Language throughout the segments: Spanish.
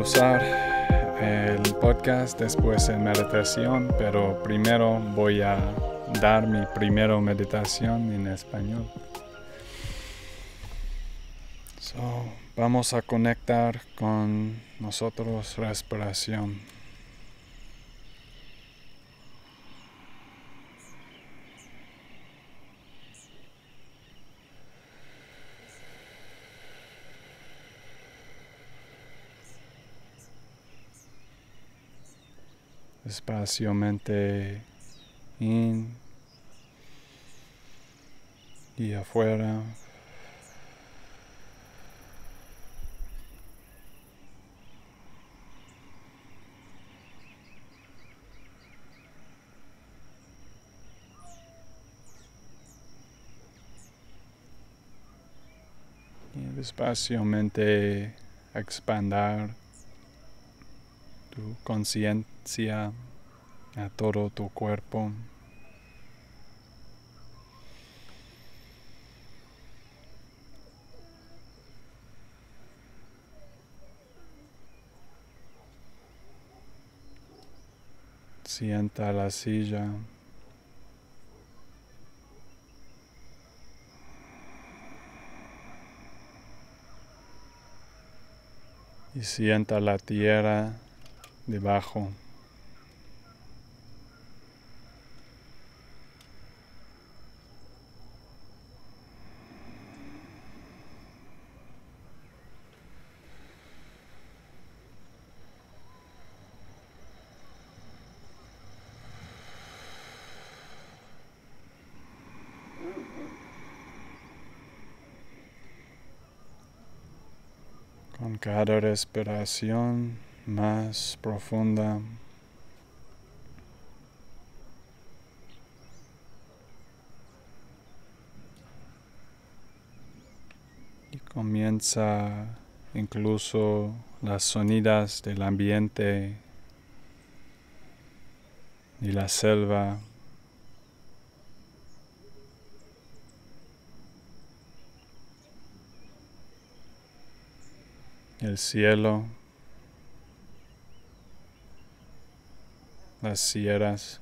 usar el podcast después en meditación, pero primero voy a dar mi primera meditación en español. vamos a conectar con nosotros respiración. mente in y afuera. y mente expandar conciencia, a todo tu cuerpo. Sienta la silla. y sienta la tierra debajo. con cada respiración más profunda. Y comienza incluso las sonidas del ambiente y la selva. El cielo. las sierras.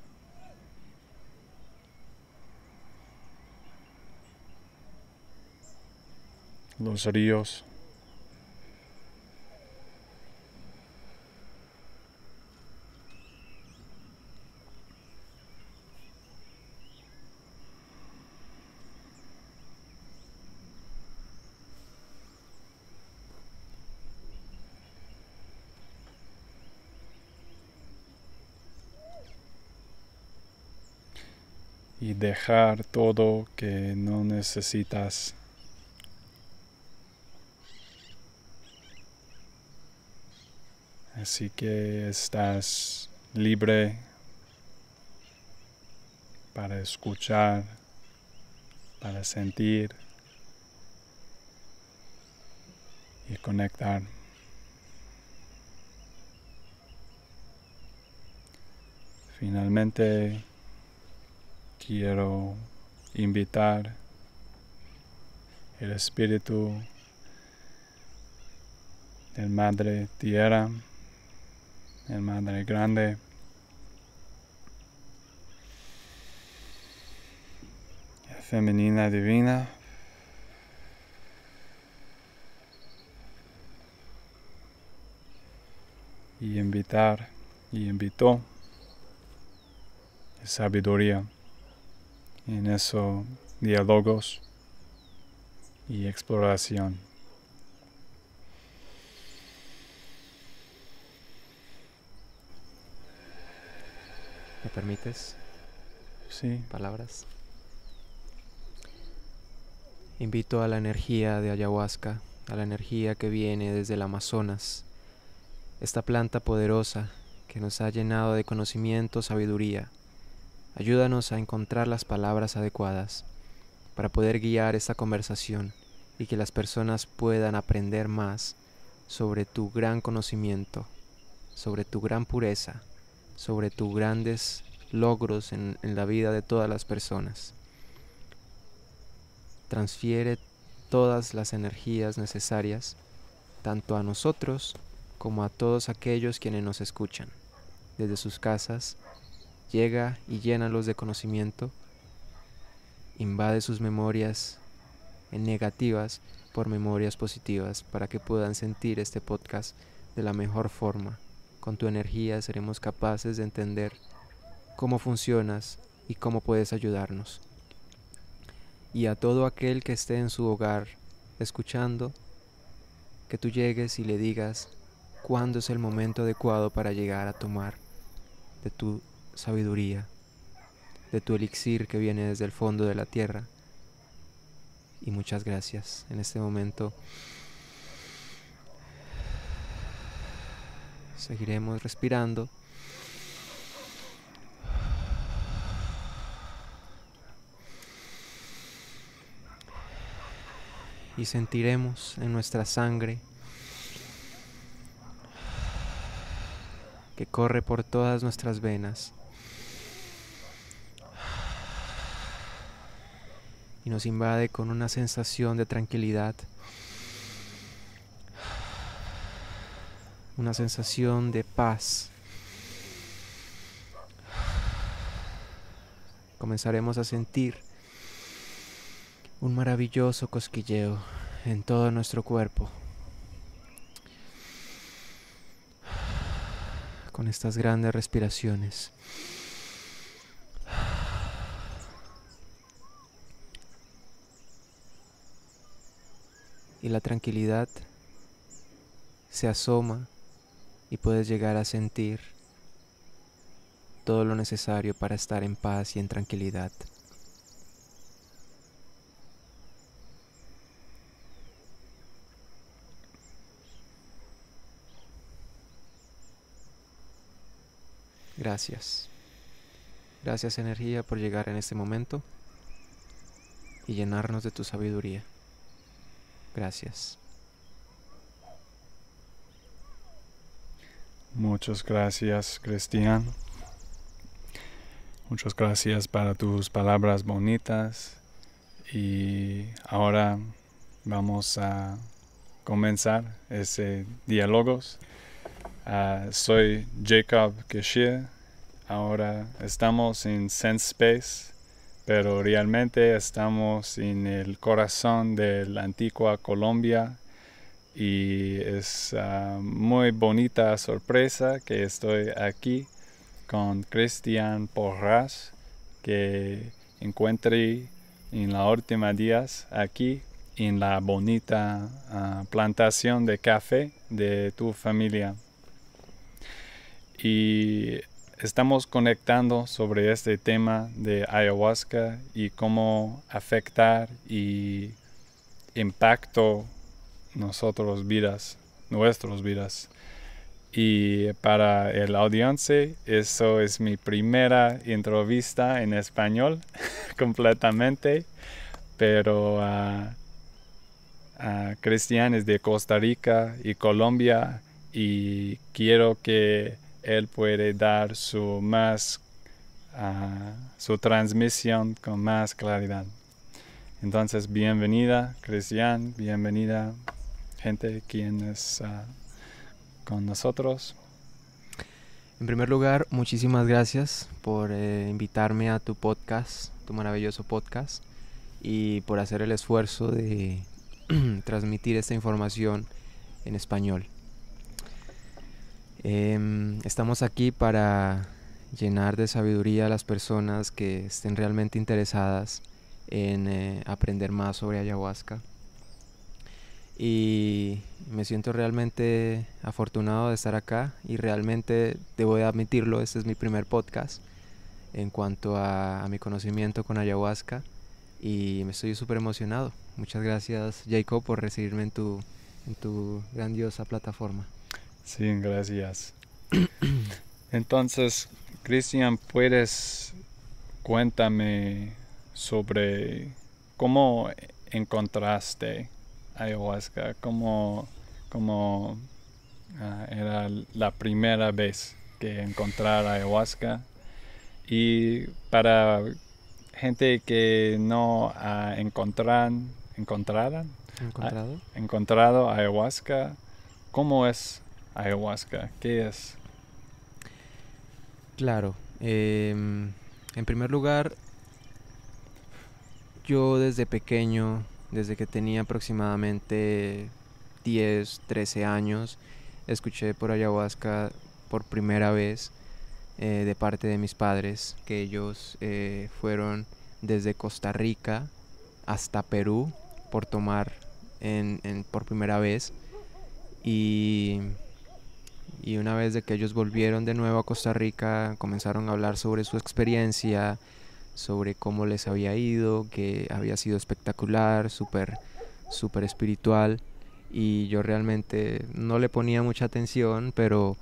Los ríos. dejar todo que no necesitas. Así que estás libre para escuchar, para sentir y conectar. Finalmente, quiero invitar el espíritu del Madre Tierra, el Madre Grande. femenina divina. Y invitar y invitó sabiduría en eso diálogos y exploración. ¿Me permites? Sí. Palabras. Invito a la energía de ayahuasca, a la energía que viene desde el Amazonas, esta planta poderosa que nos ha llenado de conocimiento, sabiduría, Ayúdanos a encontrar las palabras adecuadas para poder guiar esta conversación y que las personas puedan aprender más sobre tu gran conocimiento, sobre tu gran pureza, sobre tus grandes logros en, en la vida de todas las personas. Transfiere todas las energías necesarias, tanto a nosotros como a todos aquellos quienes nos escuchan, desde sus casas, llega y llénalos de conocimiento, invade sus memorias en negativas por memorias positivas para que puedan sentir este podcast de la mejor forma. Con tu energía seremos capaces de entender cómo funcionas y cómo puedes ayudarnos. Y a todo aquel que esté en su hogar escuchando, que tú llegues y le digas cuándo es el momento adecuado para llegar a tomar de tu sabiduría, de tu elixir que viene desde el fondo de la tierra. Y muchas gracias en este momento. Seguiremos respirando. Y sentiremos en nuestra sangre que corre por todas nuestras venas y nos invade con una sensación de tranquilidad, una sensación de paz. Comenzaremos a sentir un maravilloso cosquilleo en todo nuestro cuerpo. Con estas grandes respiraciones. y la tranquilidad se asoma y puedes llegar a sentir todo lo necesario para estar en paz y en tranquilidad. Gracias. Gracias energía por llegar en este momento y llenarnos de tu sabiduría. Gracias. Muchas gracias, Cristian. Muchas gracias para tus palabras bonitas. Y ahora vamos a comenzar ese diálogo. Ah, soy Jacob Keshir. Ahora estamos en Sense Space pero realmente estamos en el corazón de la antigua Colombia y es ah, muy bonita sorpresa que estoy aquí con Cristian Porras que encuentre en la última días aquí en la bonita ah, plantación de café de tu familia. Y estamos conectando sobre este tema de ayahuasca y cómo afectar y impacto nosotros vidas, nuestras vidas. Y para el audiencia, eso es mi primera entrevista en español completamente. Pero a ah, ah, Cristian es de Costa Rica y Colombia y quiero que él puede dar su más ah, su transmisión con más claridad. Entonces, bienvenida, Cristian, bienvenida, gente quien es ah, con nosotros. En primer lugar, muchísimas gracias por eh, invitarme a tu podcast, tu maravilloso podcast, y por hacer el esfuerzo de transmitir esta información en español. Em, estamos aquí para llenar de sabiduría a las personas que estén realmente interesadas en eh, aprender más sobre ayahuasca. Y me siento realmente afortunado de estar acá y realmente debo admitirlo, este es mi primer podcast en cuanto a, mi conocimiento con ayahuasca y me estoy súper emocionado. Muchas gracias Jacob por recibirme en tu, en tu grandiosa plataforma. Sí, gracias. Entonces, Cristian, ¿puedes cuéntame sobre cómo encontraste ayahuasca? ¿Cómo, ah, era la primera vez que encontrar ayahuasca? Y para gente que no ha ah, ah, encontrado, encontrado ayahuasca, ¿cómo es ayahuasca? ¿Qué es? Claro. Em, en primer lugar, yo desde pequeño, desde que tenía aproximadamente 10, 13 años, escuché por ayahuasca por primera vez eh, de parte de mis padres, que ellos eh, fueron desde Costa Rica hasta Perú por tomar en, por primera vez. Y y una vez de que ellos volvieron de nuevo a Costa Rica, comenzaron a hablar sobre su experiencia, sobre cómo les había ido, que había sido espectacular, súper súper espiritual y yo realmente no le ponía mucha atención, pero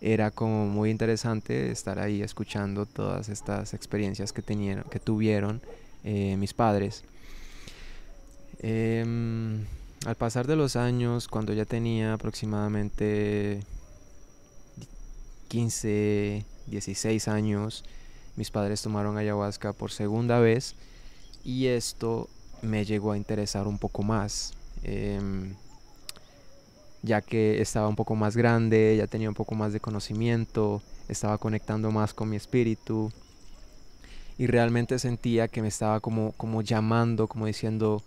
era como muy interesante estar ahí escuchando todas estas experiencias que, que tuvieron eh, mis padres. Em, al pasar de los años, cuando ya tenía aproximadamente 15, 16 años, mis padres tomaron ayahuasca por segunda vez y esto me llegó a interesar un poco más, em, ya que estaba un poco más grande, ya tenía un poco más de conocimiento, estaba conectando más con mi espíritu y realmente sentía que me estaba como, como llamando, como diciendo,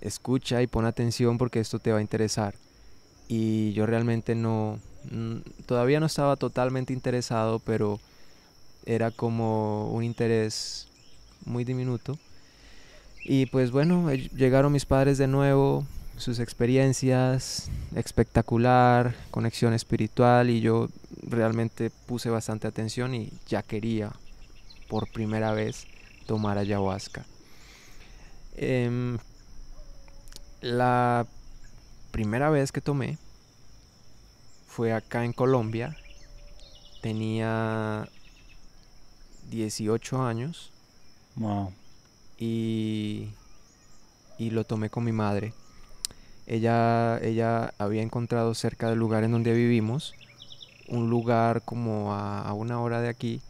escucha y pon atención porque esto te va a interesar. Y yo realmente no, Mm, todavía no estaba totalmente interesado, pero era como un interés muy diminuto. Y pues bueno, eh, llegaron mis padres de nuevo, sus experiencias, espectacular, conexión espiritual y yo realmente puse bastante atención y ya quería por primera vez tomar ayahuasca. Em, la primera vez que tomé, fue acá en Colombia. Tenía 18 años. Y, lo tomé con mi madre. Ella, ella había encontrado cerca del lugar en donde vivimos un lugar como a, una hora de aquí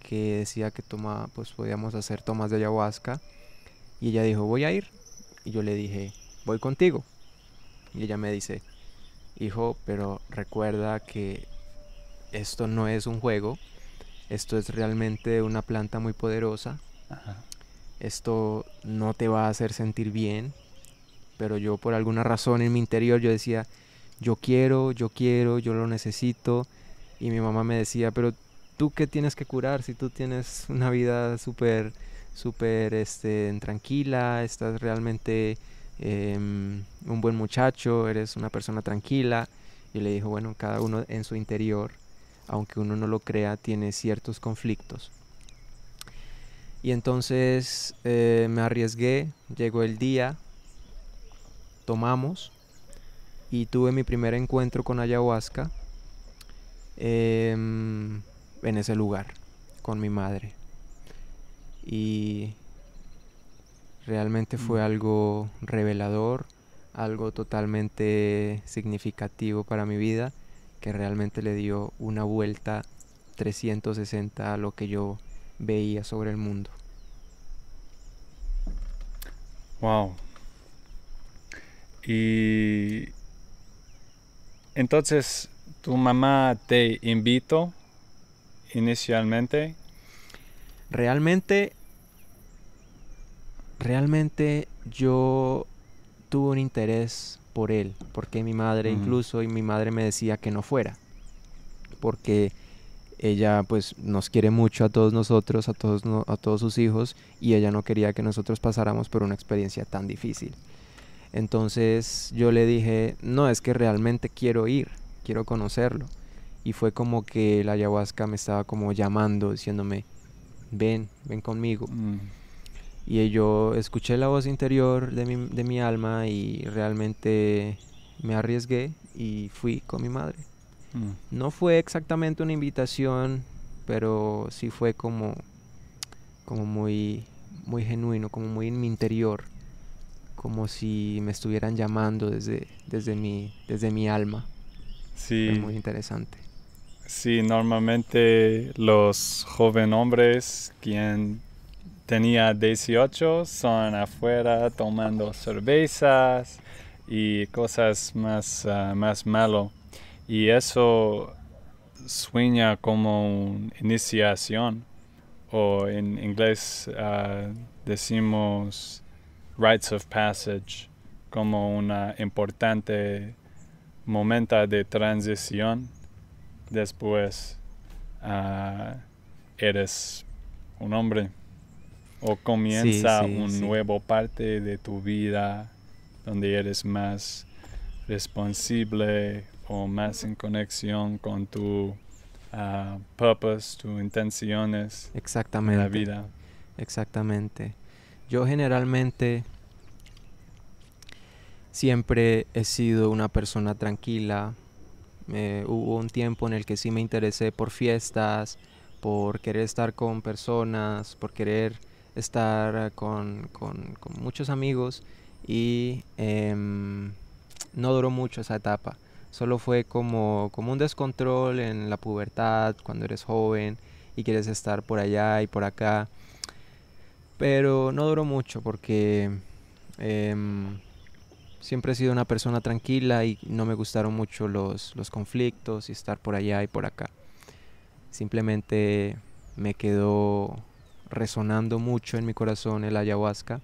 que decía que toma, pues podíamos hacer tomas de ayahuasca. Y ella dijo, voy a ir. Y yo le dije, voy contigo. Y ella me dice, hijo, pero recuerda que esto no es un juego, esto es realmente una planta muy poderosa, esto no te va a hacer sentir bien, pero yo por alguna razón en mi interior yo decía, yo quiero, yo quiero, yo lo necesito, y mi mamá me decía, pero tú qué tienes que curar si tú tienes una vida súper, súper, este, tranquila, estás realmente Em, un buen muchacho, eres una persona tranquila. Y le dijo, bueno, cada uno en su interior, aunque uno no lo crea, tiene ciertos conflictos. Y entonces eh, me arriesgué, llegó el día, tomamos y tuve mi primer encuentro con ayahuasca em, en ese lugar, con mi madre. Y Realmente fue algo revelador, algo totalmente significativo para mi vida, que realmente le dio una vuelta 360 a lo que yo veía sobre el mundo. Wow. Y entonces tu mamá te invitó inicialmente. Realmente realmente yo tuve un interés por él, porque mi madre incluso, y mi madre me decía que no fuera, porque ella pues nos quiere mucho a todos nosotros, a todos, a todos sus hijos, y ella no quería que nosotros pasáramos por una experiencia tan difícil. Entonces yo le dije, no, es que realmente quiero ir, quiero conocerlo. Y fue como que la ayahuasca me estaba como llamando, diciéndome, ven, ven conmigo. Y yo escuché la voz interior de mi, de mi alma y realmente me arriesgué y fui con mi madre. Mm. No fue exactamente una invitación, pero sí fue como, como muy, muy genuino, como muy en mi interior, como si me estuvieran llamando desde, desde, mi, desde mi alma. Sí. Fue muy interesante. Sí, normalmente los jóvenes hombres quien tenía 18, son afuera tomando cervezas y cosas más, ah, malo. Y eso sueña como una iniciación. O en inglés ah, decimos rites of passage, como una importante momento de transición. Después ah, eres un hombre o comienza un nuevo parte de tu vida donde eres más responsable o más en conexión con tu ah, purpose, tus intenciones. Exactamente. la vida. Exactamente. Yo generalmente siempre he sido una persona tranquila. hubo un tiempo en el que sí me interesé por fiestas, por querer estar con personas, por querer estar eh, con, muchos amigos y em, no duró mucho esa etapa. Solo fue como, como un descontrol en la pubertad, cuando eres joven y quieres estar por allá y por acá. Pero no duró mucho porque em, siempre he sido una persona tranquila y no me gustaron mucho los, los conflictos y estar por allá y por acá. Simplemente me quedó resonando mucho en mi corazón el ayahuasca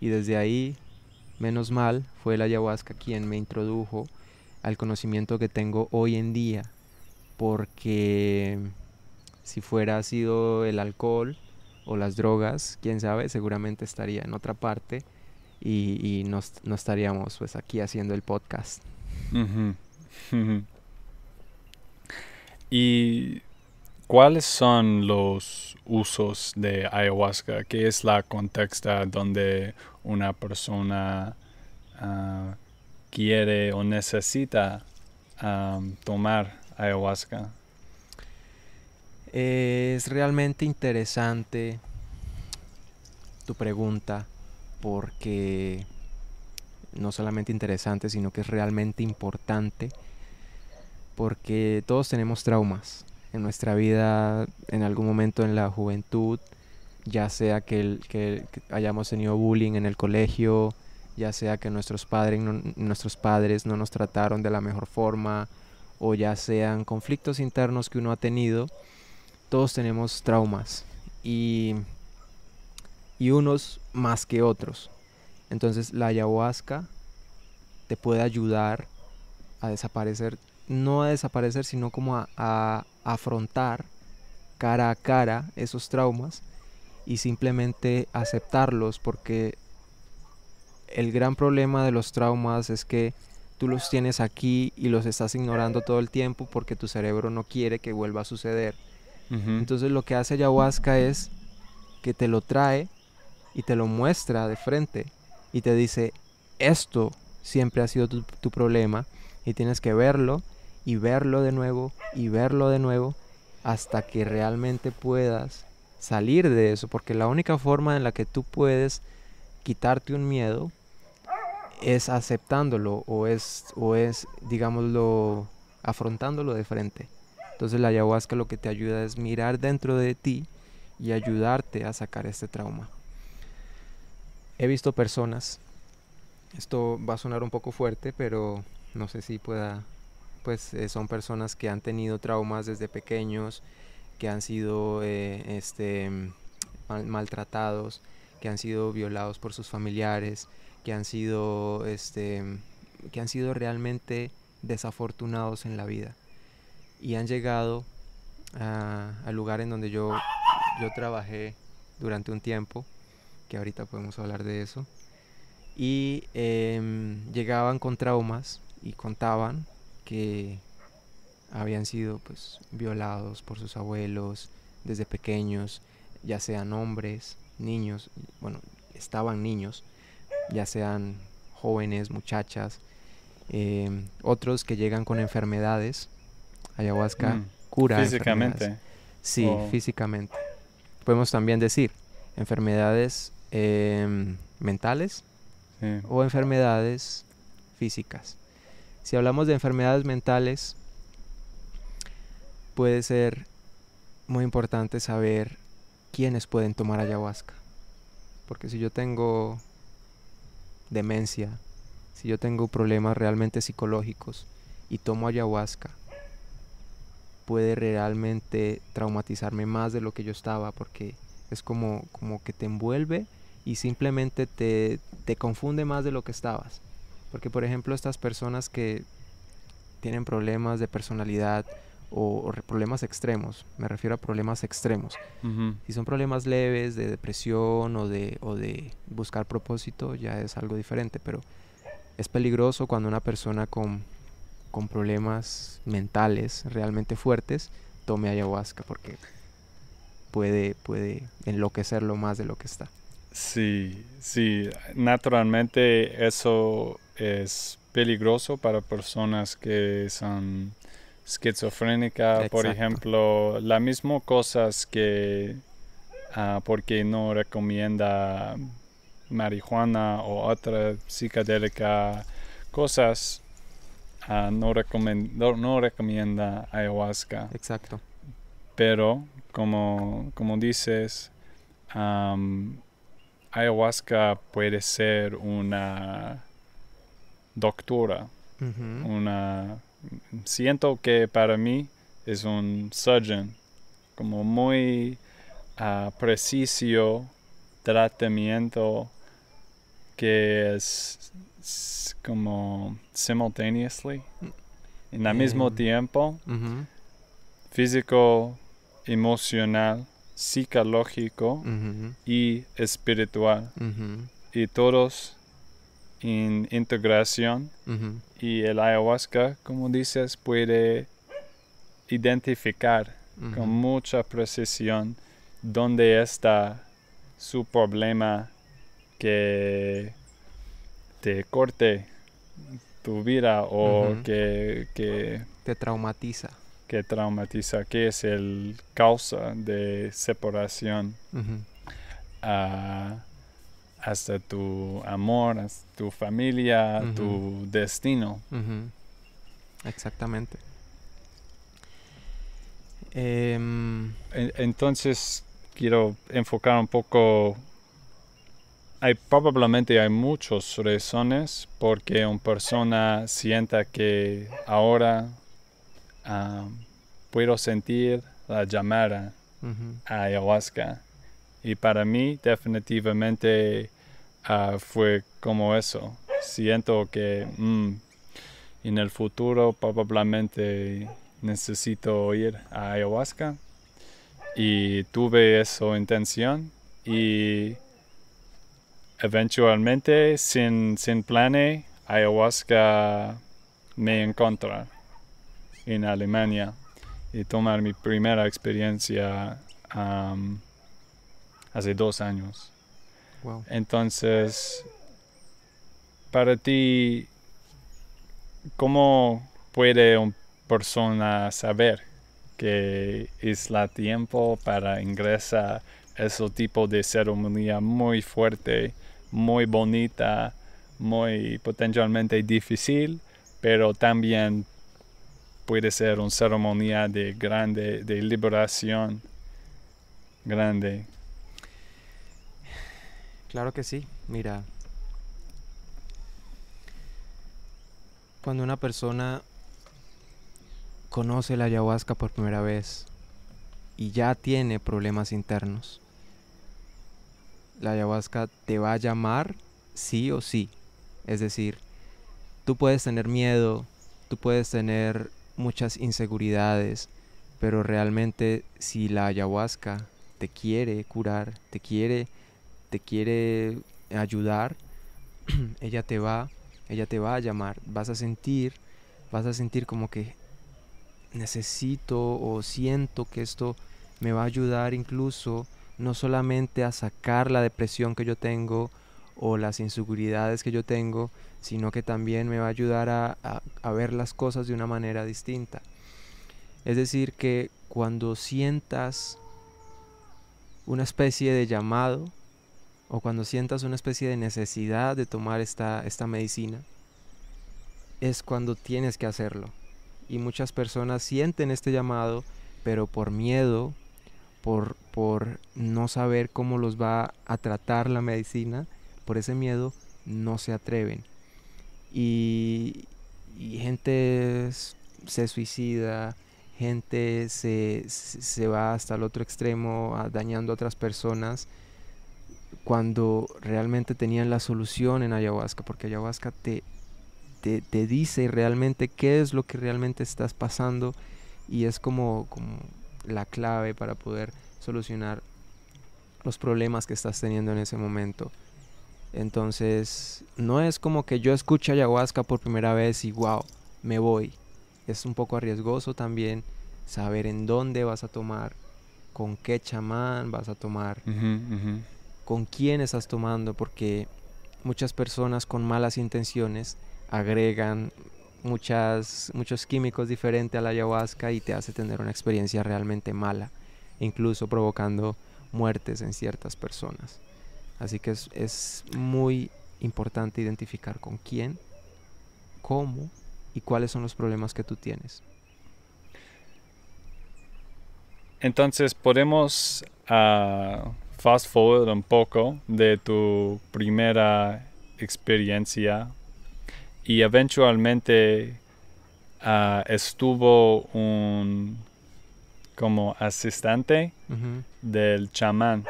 y desde ahí, menos mal, fue el ayahuasca quien me introdujo al conocimiento que tengo hoy en día, porque si fuera sido el alcohol o las drogas, quién sabe, seguramente estaría en otra parte y, no, estaríamos pues aquí haciendo el podcast. Y ¿Cuáles son los usos de ayahuasca? ¿Qué es la contexta donde una persona ah, quiere o necesita ah, tomar ayahuasca? Es realmente interesante tu pregunta porque no solamente interesante, sino que es realmente importante porque todos tenemos traumas en nuestra vida, en algún momento en la juventud, ya sea que, hayamos tenido bullying en el colegio, ya sea que nuestros padres, no, nuestros padres no nos trataron de la mejor forma, o ya sean conflictos internos que uno ha tenido, todos tenemos traumas y, unos más que otros. Entonces la ayahuasca te puede ayudar a desaparecer, no a desaparecer, sino como a, afrontar cara a cara esos traumas y simplemente aceptarlos porque el gran problema de los traumas es que tú los tienes aquí y los estás ignorando todo el tiempo porque tu cerebro no quiere que vuelva a suceder. Entonces lo que hace ayahuasca es que te lo trae y te lo muestra de frente y te dice, esto siempre ha sido tu, tu problema y tienes que verlo y verlo de nuevo y verlo de nuevo hasta que realmente puedas salir de eso, porque la única forma en la que tú puedes quitarte un miedo es aceptándolo o es, o es digámoslo, afrontándolo de frente. Entonces la ayahuasca lo que te ayuda es mirar dentro de ti y ayudarte a sacar este trauma. He visto personas, esto va a sonar un poco fuerte, pero no sé si pueda pues eh, son personas que han tenido traumas desde pequeños, que han sido eh, este, maltratados, que han sido violados por sus familiares, que han sido, este, que han sido realmente desafortunados en la vida y han llegado al lugar en donde yo, yo trabajé durante un tiempo, que ahorita podemos hablar de eso, y em, llegaban con traumas y contaban que habían sido pues violados por sus abuelos desde pequeños, ya sean hombres, niños, bueno, estaban niños, ya sean jóvenes, muchachas, em, otros que llegan con enfermedades, ayahuasca mm, cura. Físicamente. Sí, físicamente. Podemos también decir enfermedades em, mentales o enfermedades físicas. Si hablamos de enfermedades mentales, puede ser muy importante saber quiénes pueden tomar ayahuasca. Porque si yo tengo demencia, si yo tengo problemas realmente psicológicos y tomo ayahuasca, puede realmente traumatizarme más de lo que yo estaba porque es como, como que te envuelve y simplemente te, te confunde más de lo que estabas. Porque, por ejemplo, estas personas que tienen problemas de personalidad o, problemas extremos, me refiero a problemas extremos. Si son problemas leves de depresión o de, o de buscar propósito, ya es algo diferente, pero es peligroso cuando una persona con, problemas mentales realmente fuertes tome ayahuasca, porque puede, puede enloquecerlo más de lo que está. Sí, sí, naturalmente eso es peligroso para personas que son esquizofrénicas, por ejemplo, las mismas cosas que ah, porque no recomienda marihuana o otra psicodélica cosas ah, no, no, no recomienda ayahuasca. Exacto. Pero como, dices, ayahuasca puede ser una doctora. Una siento que para mí es un surgeon, como muy ah, preciso tratamiento que es, como simultaneously, en el mismo mm. tiempo, físico, emocional, psicológico y espiritual. Y todos integración y el ayahuasca, como dices, puede identificar con mucha precisión dónde está su problema que te corte tu vida o que, te traumatiza. Que traumatiza, que es el causa de separación hasta tu amor, hasta tu familia, tu destino. Exactamente. Em, entonces quiero enfocar un poco. Hay probablemente hay muchas razones porque una persona sienta que ahora ah, puedo sentir la llamada a ayahuasca y para mí definitivamente ah, fue como eso. Siento que mm, en el futuro probablemente necesito ir a ayahuasca. Y tuve esa intención y eventualmente sin, sin plane ayahuasca me encontré en Alemania y tomar mi primera experiencia hace dos años. Entonces, para ti, ¿cómo puede una persona saber que es la tiempo para ingresar a ese tipo de ceremonia muy fuerte, muy bonita, muy potencialmente difícil, pero también puede ser una ceremonia de grande, de liberación grande Claro que sí, mira. Cuando una persona conoce la ayahuasca por primera vez y ya tiene problemas internos, la ayahuasca te va a llamar sí o sí. Es decir, tú puedes tener miedo, tú puedes tener muchas inseguridades, pero realmente si la ayahuasca te quiere curar, te quiere te quiere ayudar, ella te va, ella te va a llamar, vas a sentir, vas a sentir como que necesito o siento que esto me va a ayudar incluso no solamente a sacar la depresión que yo tengo o las inseguridades que yo tengo, sino que también me va a ayudar a, a ver las cosas de una manera distinta. Es decir, que cuando sientas una especie de llamado, o cuando sientas una especie de necesidad de tomar esta, esta medicina, es cuando tienes que hacerlo. Y muchas personas sienten este llamado, pero por miedo, por, por no saber cómo los va a tratar la medicina, por ese miedo no se atreven. Y, gente se suicida, gente se va hasta el otro extremo dañando a otras personas cuando realmente tenían la solución en ayahuasca, porque ayahuasca te, te, te, dice realmente qué es lo que realmente estás pasando y es como, como la clave para poder solucionar los problemas que estás teniendo en ese momento. Entonces, no es como que yo escuche ayahuasca por primera vez y wow, me voy. Es un poco arriesgoso también saber en dónde vas a tomar, con qué chamán vas a tomar con quién estás tomando, porque muchas personas con malas intenciones agregan muchas, muchos químicos diferentes a la ayahuasca y te hace tener una experiencia realmente mala, incluso provocando muertes en ciertas personas. Así que es, muy importante identificar con quién, cómo y cuáles son los problemas que tú tienes. Entonces podemos ah, fast forward un poco de tu primera experiencia y eventualmente ah, estuvo un como asistente del chamán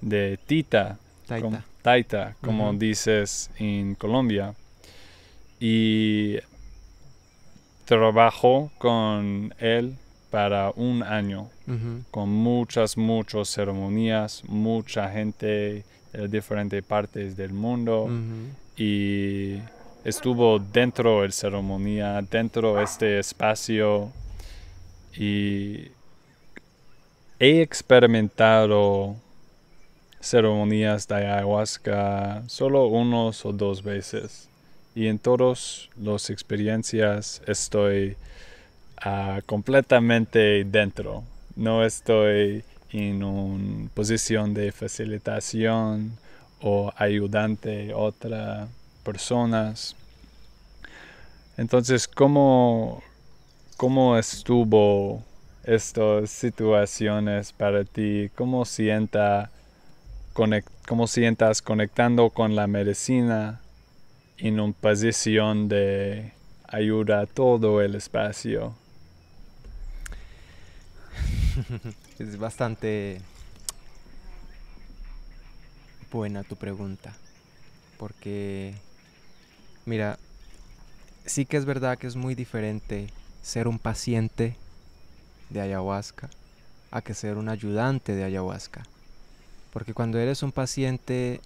de Tita, Taita, como dices en Colombia, y trabajó con él para un año, con muchas, muchas ceremonias, mucha gente de diferentes partes del mundo y estuvo dentro de la ceremonia, dentro de este espacio y he experimentado ceremonias de ayahuasca solo unos o dos veces y en todas las experiencias estoy completamente dentro. No estoy en una posición de facilitación o ayudante a otras personas. Entonces, ¿cómo, cómo estuvo estas situaciones para ti? ¿Cómo, sienta, ¿Cómo sientas conectando con la medicina en una posición de ayuda a todo el espacio? es bastante buena tu pregunta. Porque, mira, sí que es verdad que es muy diferente ser un paciente de ayahuasca a que ser un ayudante de ayahuasca. Porque cuando eres un paciente,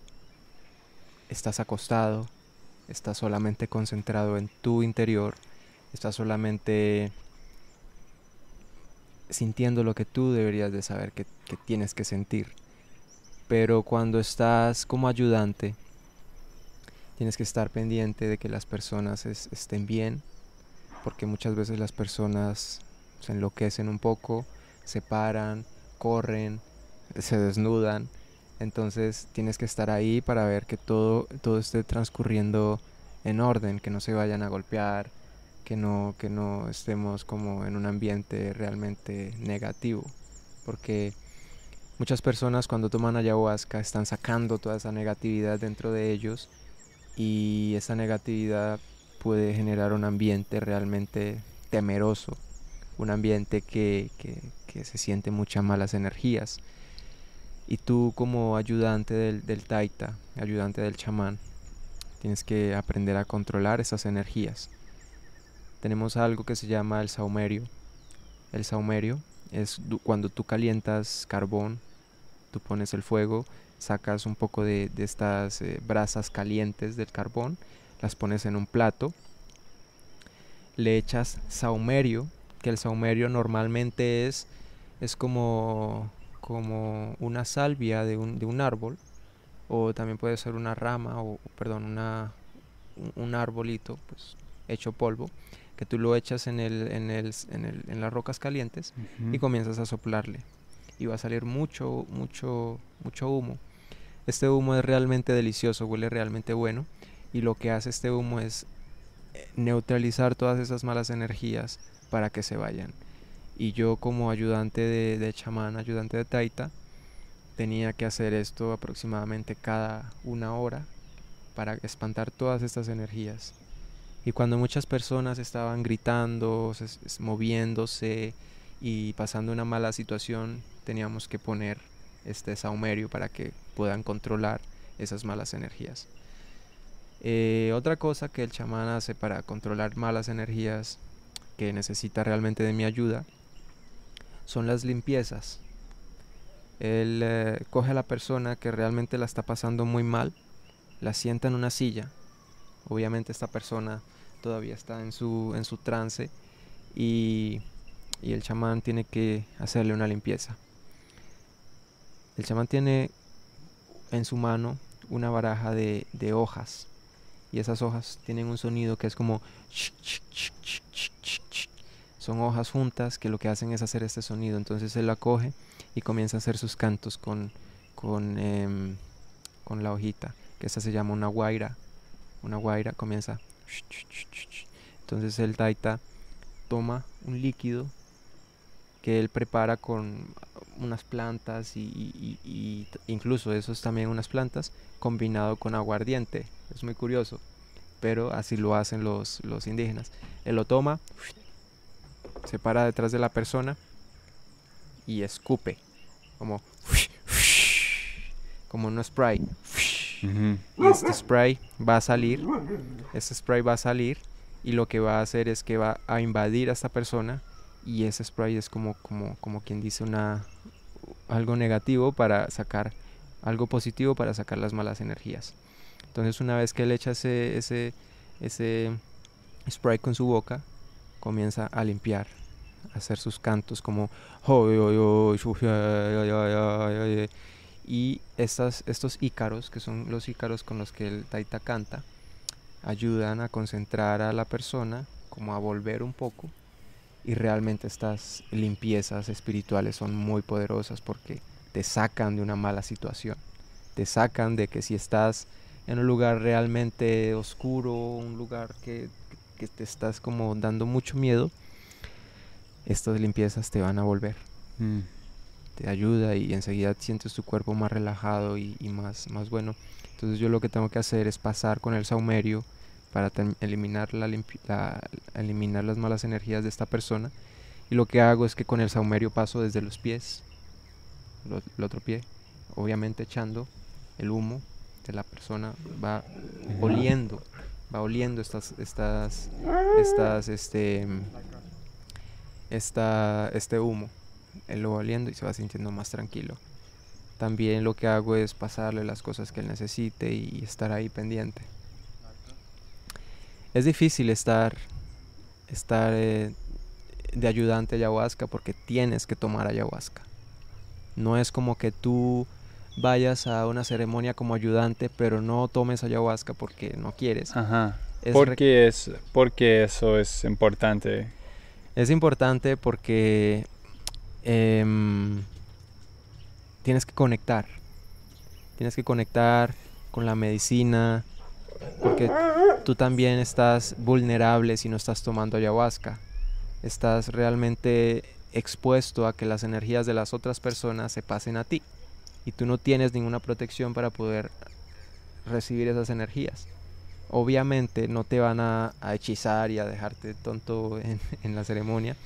estás acostado, estás solamente concentrado en tu interior, estás solamente sintiendo lo que tú deberías de saber que, tienes que sentir. Pero cuando estás como ayudante, tienes que estar pendiente de que las personas estén bien, porque muchas veces las personas se enloquecen un poco, se paran, corren, se desnudan. Entonces tienes que estar ahí para ver que todo, todo esté transcurriendo en orden, que no se vayan a golpear, que no, que no estemos como en un ambiente realmente negativo, porque muchas personas cuando toman ayahuasca están sacando toda esa negatividad dentro de ellos y esa negatividad puede generar un ambiente realmente temeroso, un ambiente que, se siente muchas malas energías. Y tú como ayudante del, del taita, ayudante del chamán, tienes que aprender a controlar esas energías tenemos algo que se llama el saumerio. El saumerio es cuando tú calientas carbón, tú pones el fuego, sacas un poco de, estas eh, brasas calientes del carbón, las pones en un plato, le echas saumerio, que el saumerio normalmente es, es como, como una salvia de un, árbol, o también puede ser una rama, o perdón, un arbolito pues, hecho polvo que tú lo echas en, el, en, las rocas calientes y comienzas a soplarle. Y va a salir mucho, mucho, mucho humo. Este humo es realmente delicioso, huele realmente bueno. Y lo que hace este humo es eh, neutralizar todas esas malas energías para que se vayan. Y yo como ayudante de, de chamán, ayudante de taita, tenía que hacer esto aproximadamente cada una hora para espantar todas estas energías. Y cuando muchas personas estaban gritando, moviéndose y pasando una mala situación, teníamos que poner este saumerio para que puedan controlar esas malas energías. Eh, otra cosa que el chamán hace para controlar malas energías que necesita realmente de mi ayuda son las limpiezas. Él eh, coge a la persona que realmente la está pasando muy mal, la sienta en una silla Obviamente esta persona todavía está en su, su trance y, el chamán tiene que hacerle una limpieza. El chamán tiene en su mano una baraja de, hojas y esas hojas tienen un sonido que es como... Son hojas juntas que lo que hacen es hacer este sonido. Entonces él la coge y comienza a hacer sus cantos con, con em, la hojita, que esta se llama una guaira una guaira, comienza. Entonces el taita toma un líquido que él prepara con unas plantas y, incluso eso es también unas plantas combinado con aguardiente. Es muy curioso, pero así lo hacen los, los indígenas. Él lo toma, se para detrás de la persona y escupe, como, como un spray este spray va a salir, este spray va a salir y lo que va a hacer es que va a invadir a esta persona y ese spray es como, como, quien dice una, algo negativo para sacar algo positivo para sacar las malas energías. Entonces una vez que él echa ese, ese, ese spray con su boca, comienza a limpiar, a hacer sus cantos como... Y estas, estos ícaros, que son los ícaros con los que el taita canta, ayudan a concentrar a la persona, como a volver un poco. Y realmente estas limpiezas espirituales son muy poderosas porque te sacan de una mala situación. Te sacan de que si estás en un lugar realmente oscuro, un lugar que, te estás como dando mucho miedo, estas limpiezas te van a volver. Mm te ayuda y enseguida sientes tu cuerpo más relajado y, más, más bueno. Entonces yo lo que tengo que hacer es pasar con el saumerio para eliminar, la eliminar las malas energías de esta persona. Y lo que hago es que con el saumerio paso desde los pies, el otro pie, obviamente echando el humo de la persona, va oliendo, va oliendo estas, estas, estas, este, este humo él lo va oliendo y se va sintiendo más tranquilo. También lo que hago es pasarle las cosas que él necesite y estar ahí pendiente. Es difícil estar, estar eh, de ayudante ayahuasca porque tienes que tomar ayahuasca. No es como que tú vayas a una ceremonia como ayudante, pero no tomes ayahuasca porque no quieres. Ajá. porque es porque eso es importante. Es importante porque Em, tienes que conectar. Tienes que conectar con la medicina, porque tú también estás vulnerable si no estás tomando ayahuasca. Estás realmente expuesto a que las energías de las otras personas se pasen a ti y tú no tienes ninguna protección para poder recibir esas energías. Obviamente no te van a, hechizar y a dejarte tonto en, en la ceremonia,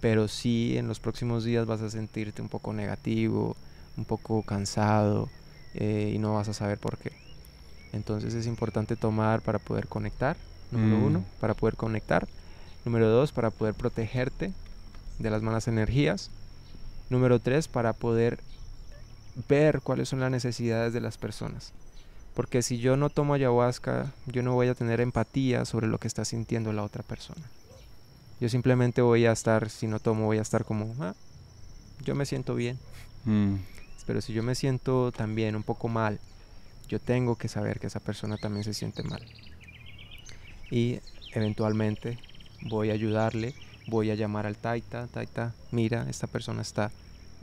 pero sí en los próximos días vas a sentirte un poco negativo, un poco cansado eh, y no vas a saber por qué. Entonces es importante tomar para poder conectar, número mm. uno, para poder conectar, número dos, para poder protegerte de las malas energías, número tres, para poder ver cuáles son las necesidades de las personas. Porque si yo no tomo ayahuasca, yo no voy a tener empatía sobre lo que está sintiendo la otra persona. Yo simplemente voy a estar, si no tomo, voy a estar como, ah, yo me siento bien. Mm. Pero si yo me siento también un poco mal, yo tengo que saber que esa persona también se siente mal. Y eventualmente voy a ayudarle, voy a llamar al taita, taita, mira, esta persona está,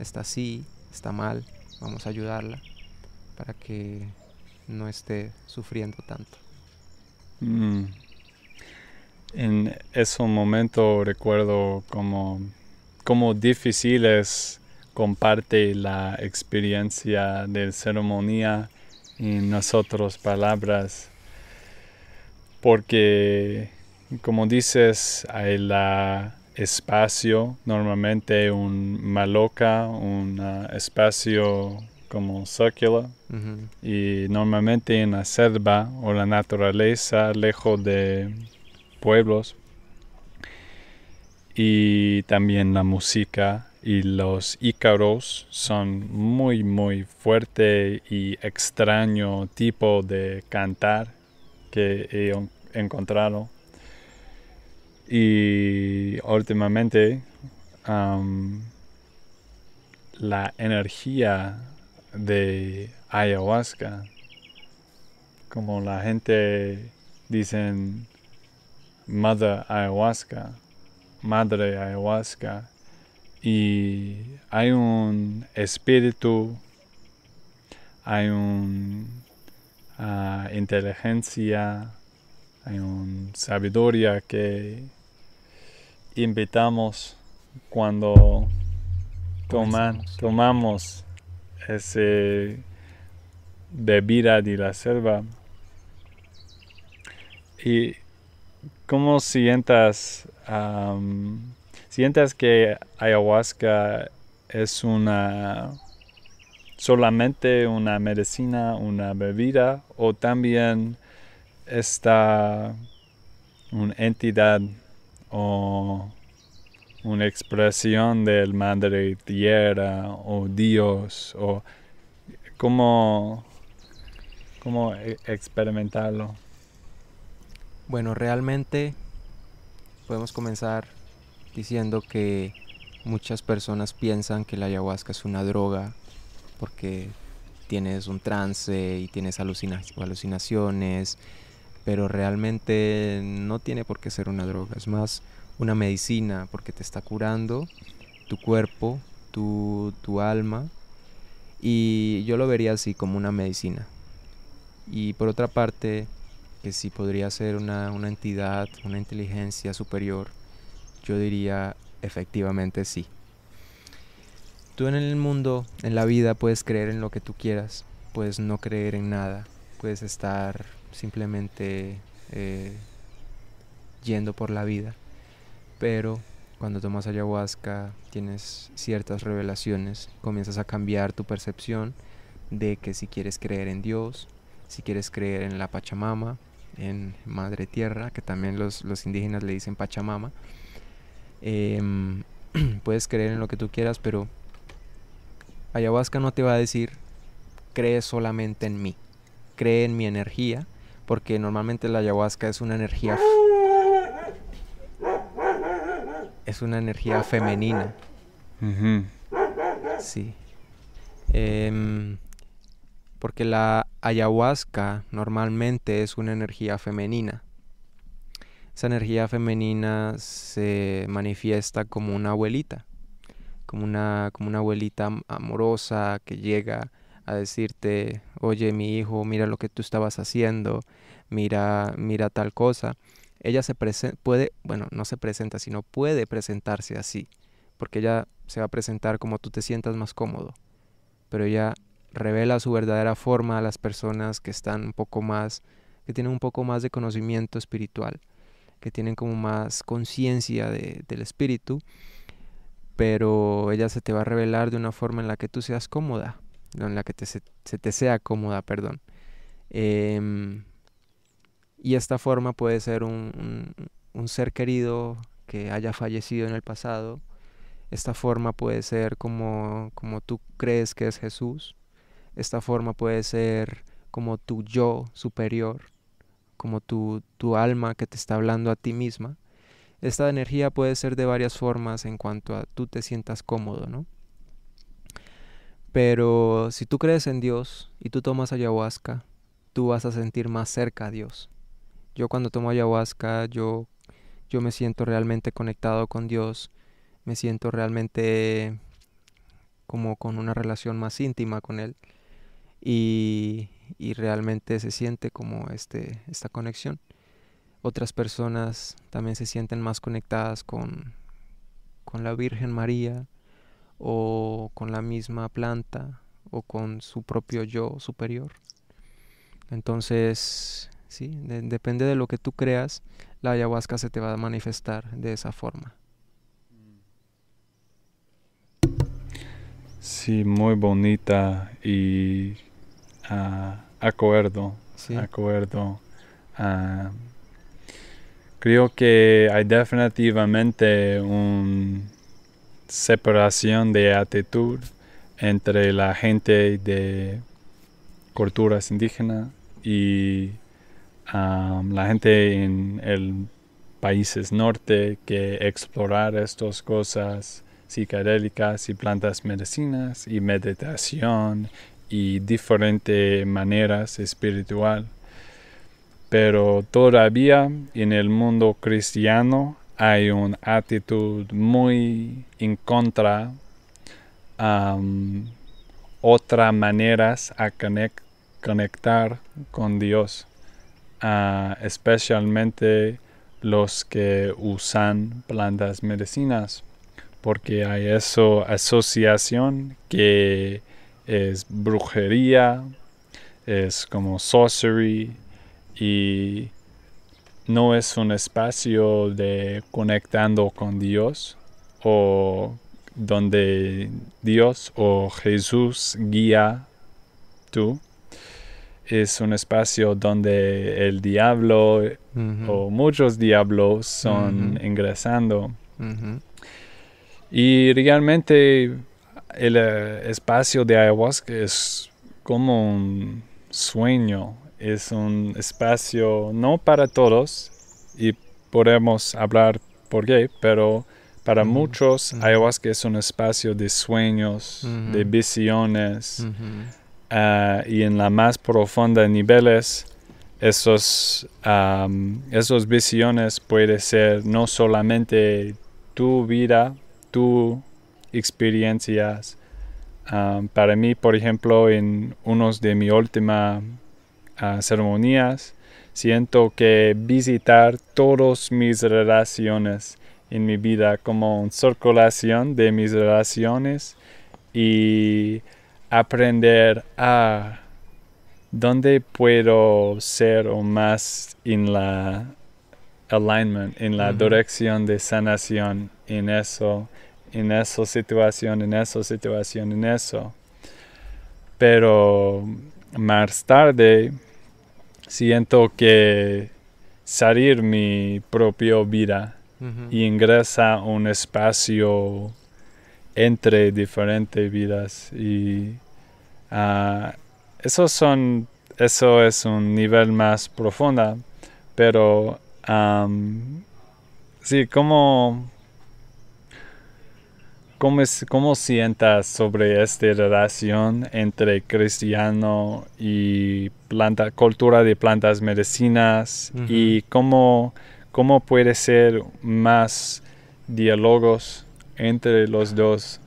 está así, está mal, vamos a ayudarla para que no esté sufriendo tanto. Mm en ese momento recuerdo como, como difícil es compartir la experiencia de ceremonia en nosotros palabras porque como dices hay la espacio normalmente un maloca un ah, espacio como circular y normalmente en la selva o la naturaleza lejos de pueblos. Y también la música y los ícaros son muy muy fuerte y extraño tipo de cantar que he encontrado. Y últimamente la energía de ayahuasca, como la gente dicen madre Ayahuasca, Madre Ayahuasca, y hay un espíritu, hay una ah, inteligencia, hay una sabiduría que invitamos cuando tomamos ese bebida de la selva. Y ¿Cómo sientas, que ayahuasca es una solamente una medicina, una bebida o también está una entidad o una expresión del Madre Tierra o Dios o cómo, cómo e-, experimentarlo? Bueno, realmente podemos comenzar diciendo que muchas personas piensan que la ayahuasca es una droga porque tienes un trance y tienes alucinaciones, pero realmente no tiene por qué ser una droga, es más una medicina porque te está curando tu cuerpo, tu, tu alma, y yo lo vería así como una medicina. Y por otra parte, que si podría ser una, entidad, una inteligencia superior, yo diría efectivamente sí. Tú en el mundo, en la vida, puedes creer en lo que tú quieras, puedes no creer en nada, puedes estar simplemente eh, yendo por la vida, pero cuando tomas ayahuasca tienes ciertas revelaciones, comienzas a cambiar tu percepción de que si quieres creer en Dios, si quieres creer en la Pachamama, en Madre Tierra, que también los, indígenas le dicen Pachamama. Em, puedes creer en lo que tú quieras, pero ayahuasca no te va a decir, cree solamente en mí, cree en mi energía, porque normalmente la ayahuasca es una energía... Es una energía femenina. Sí. Em, porque la ayahuasca normalmente es una energía femenina. Esa energía femenina se manifiesta como una abuelita, como una, como una abuelita amorosa que llega a decirte, oye mi hijo, mira lo que tú estabas haciendo, mira, mira tal cosa. Ella se puede, bueno, no se presenta, sino puede presentarse así, porque ella se va a presentar como tú te sientas más cómodo, pero ella revela su verdadera forma a las personas que están un poco más, que tienen un poco más de conocimiento espiritual, que tienen como más conciencia del espíritu, pero ella se te va a revelar de una forma en la que tú seas cómoda, en la que se, te sea cómoda, perdón. Em, y esta forma puede ser un, un ser querido que haya fallecido en el pasado, esta forma puede ser como, como tú crees que es Jesús, esta forma puede ser como tu yo superior, como tu, tu alma que te está hablando a ti misma. Esta energía puede ser de varias formas en cuanto a tú te sientas cómodo, ¿no? Pero si tú crees en Dios y tú tomas ayahuasca, tú vas a sentir más cerca a Dios. Yo cuando tomo ayahuasca, yo, yo me siento realmente conectado con Dios, me siento realmente como con una relación más íntima con Él y, y realmente se siente como este, esta conexión. Otras personas también se sienten más conectadas con, con la Virgen María o con la misma planta o con su propio yo superior. Entonces, sí, depende de lo que tú creas, la ayahuasca se te va a manifestar de esa forma. Sí, muy bonita y acuerdo, acuerdo. creo que hay definitivamente una separación de actitud entre la gente de culturas indígenas y um, la gente en el países norte que explorar estas cosas psicodélicas y plantas medicinas y meditación y diferentes maneras espiritual. Pero todavía en el mundo cristiano hay una actitud muy en contra a otras maneras a conectar con Dios, ah, especialmente los que usan plantas medicinas, porque hay esa asociación que es brujería, es como sorcery y no es un espacio de conectando con Dios o donde Dios o Jesús guía tú. Es un espacio donde el diablo o muchos diablos son ingresando. Y realmente el eh, espacio de ayahuasca es como un sueño, es un espacio no para todos y podemos hablar por qué, pero para mm-hmm. muchos mm-hmm. ayahuasca es un espacio de sueños, mm-hmm. de visiones ah, y en la más profunda de niveles esos, esos visiones puede ser no solamente tu vida, tu experiencias. para mí, por ejemplo, en unos de mis últimas ah, ceremonias, siento que visitar todas mis relaciones en mi vida como una circulación de mis relaciones y aprender a dónde puedo ser más en la alignment, en la dirección de sanación, en eso en esa situación, en esa situación, en eso. Pero más tarde siento que salir mi propia vida y ingresa un espacio entre diferentes vidas y ah, eso son eso es un nivel más profundo pero sí como ¿Cómo, es, ¿Cómo sientas sobre esta relación entre cristiano y planta, cultura de plantas medicinas? ¿Y cómo, cómo puede ser más diálogos entre los dos?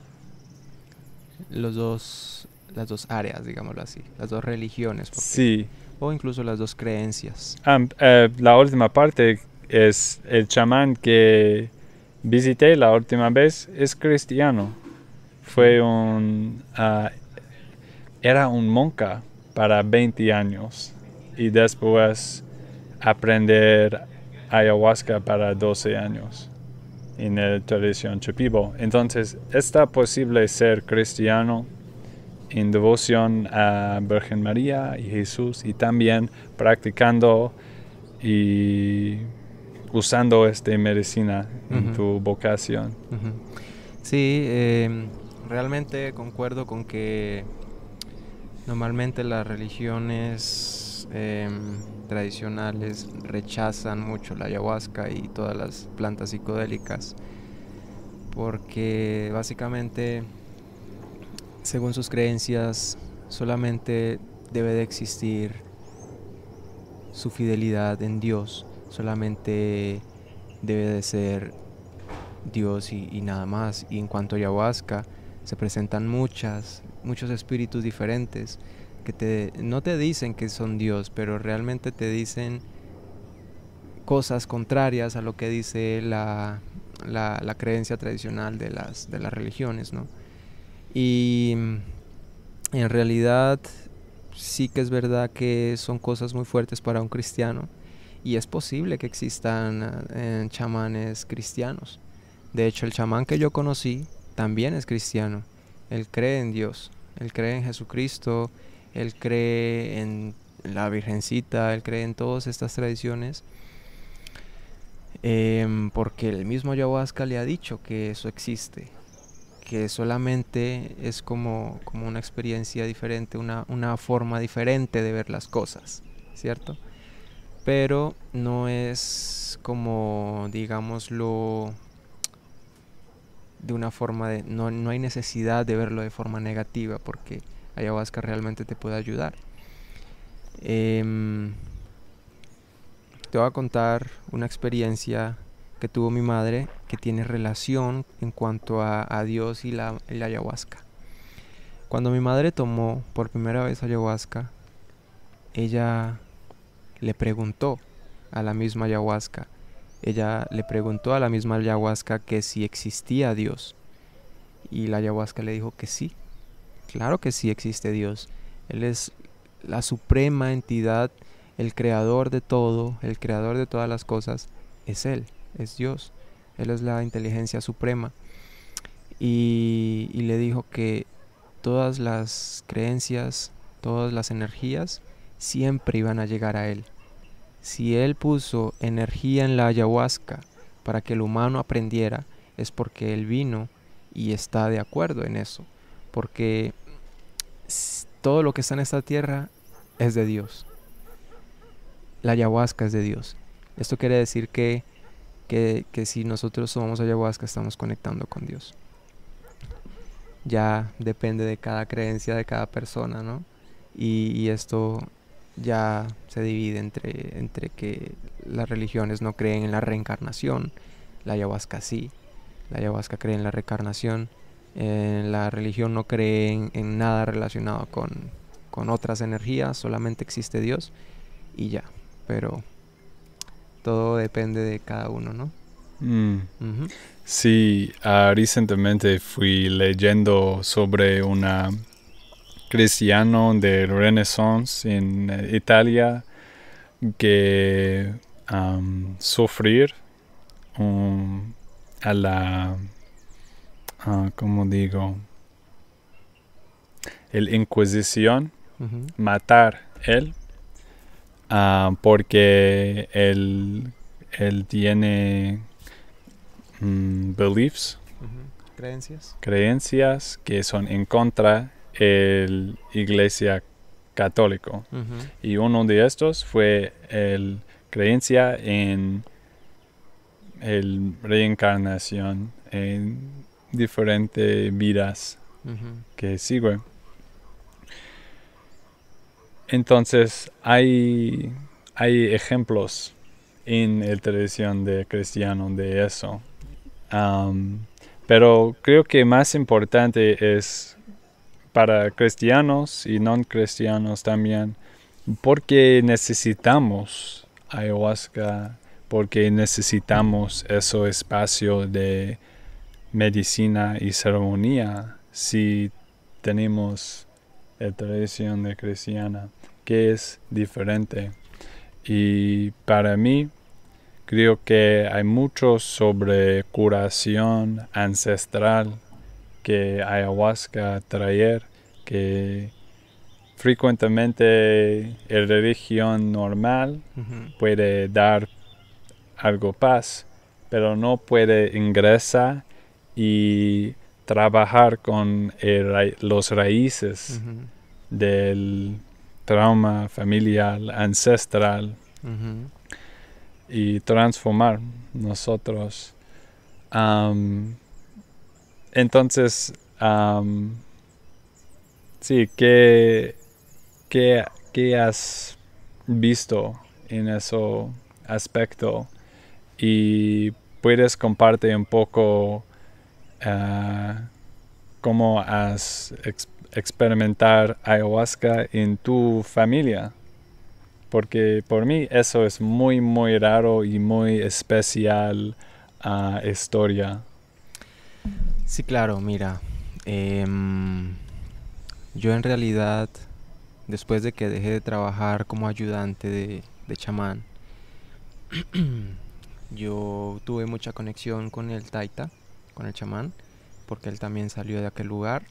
Los dos, las dos áreas, digámoslo así, las dos religiones. sí. O incluso las dos creencias. Ah, eh, la última parte es el chamán que visité la última vez es cristiano. Fue un... Ah, era un monca para 20 años y después aprender ayahuasca para 12 años en la tradición chupibo. Entonces, está posible ser cristiano en devoción a Virgen María y Jesús y también practicando y usando este medicina en tu vocación. Sí, em, realmente concuerdo con que normalmente las religiones em, tradicionales rechazan mucho la ayahuasca y todas las plantas psicodélicas porque básicamente según sus creencias solamente debe de existir su fidelidad en Dios solamente debe de ser Dios y, nada más. Y en cuanto a ayahuasca, se presentan muchas, muchos espíritus diferentes que te, no te dicen que son Dios, pero realmente te dicen cosas contrarias a lo que dice la, la, creencia tradicional de las, de las religiones, Y en realidad sí que es verdad que son cosas muy fuertes para un cristiano y es posible que existan eh, chamanes cristianos. De hecho, el chamán que yo conocí también es cristiano. Él cree en Dios, él cree en Jesucristo, él cree en la Virgencita, él cree en todas estas tradiciones. Em, porque el mismo ayahuasca le ha dicho que eso existe, que solamente es como, como una experiencia diferente, una, una forma diferente de ver las cosas, ¿cierto? pero no es como, digámoslo, de una forma de, no, hay necesidad de verlo de forma negativa, porque ayahuasca realmente te puede ayudar. Em, te voy a contar una experiencia que tuvo mi madre que tiene relación en cuanto a, Dios y la, ayahuasca. Cuando mi madre tomó por primera vez ayahuasca, ella le preguntó a la misma ayahuasca. Ella le preguntó a la misma ayahuasca que si existía Dios. Y la ayahuasca le dijo que sí. Claro que sí existe Dios. Él es la suprema entidad, el creador de todo, el creador de todas las cosas. Es Él, es Dios. Él es la inteligencia suprema. Y, le dijo que todas las creencias, todas las energías siempre iban a llegar a Él. Si Él puso energía en la ayahuasca para que el humano aprendiera, es porque Él vino y está de acuerdo en eso. Porque todo lo que está en esta tierra es de Dios. La ayahuasca es de Dios. Esto quiere decir que, que, si nosotros somos ayahuasca estamos conectando con Dios. Ya depende de cada creencia de cada persona, ¿no? y esto ya se divide entre, entre que las religiones no creen en la reencarnación, la ayahuasca sí, la ayahuasca cree en la reencarnación, eh, la religión no cree en, nada relacionado con, otras energías, solamente existe Dios y ya, pero todo depende de cada uno, ¿no? Mm. Sí, ah, recientemente fui leyendo sobre una cristiano de Renaissance en eh, Italia que sufrir um, a la, ah, como digo? El Inquisición, matar él, ah, porque él, él tiene mm, beliefs, creencias. creencias que son en contra el Iglesia Católico. Y uno de estos fue la creencia en el reencarnación, en diferentes vidas que sigue. Entonces hay, hay ejemplos en la tradición de cristiano de eso. pero creo que más importante es para cristianos y no cristianos también, porque necesitamos ayahuasca, porque necesitamos ese espacio de medicina y ceremonia si tenemos la tradición de cristiana, que es diferente. Y para mí, creo que hay mucho sobre curación ancestral que ayahuasca traer, que frecuentemente el religión normal puede dar algo paz, pero no puede ingresar y trabajar con los raíces del trauma familiar, ancestral y transformar nosotros. Entonces, sí, ¿qué, has visto en ese aspecto? Y puedes compartir un poco ah, cómo has experimentado experimentar ayahuasca en tu familia. Porque por mí eso es muy, muy raro y muy especial ah, historia. Sí, claro, mira. Em, yo en realidad, después de que dejé de trabajar como ayudante de, chamán, yo tuve mucha conexión con el taita, con el chamán, porque él también salió de aquel lugar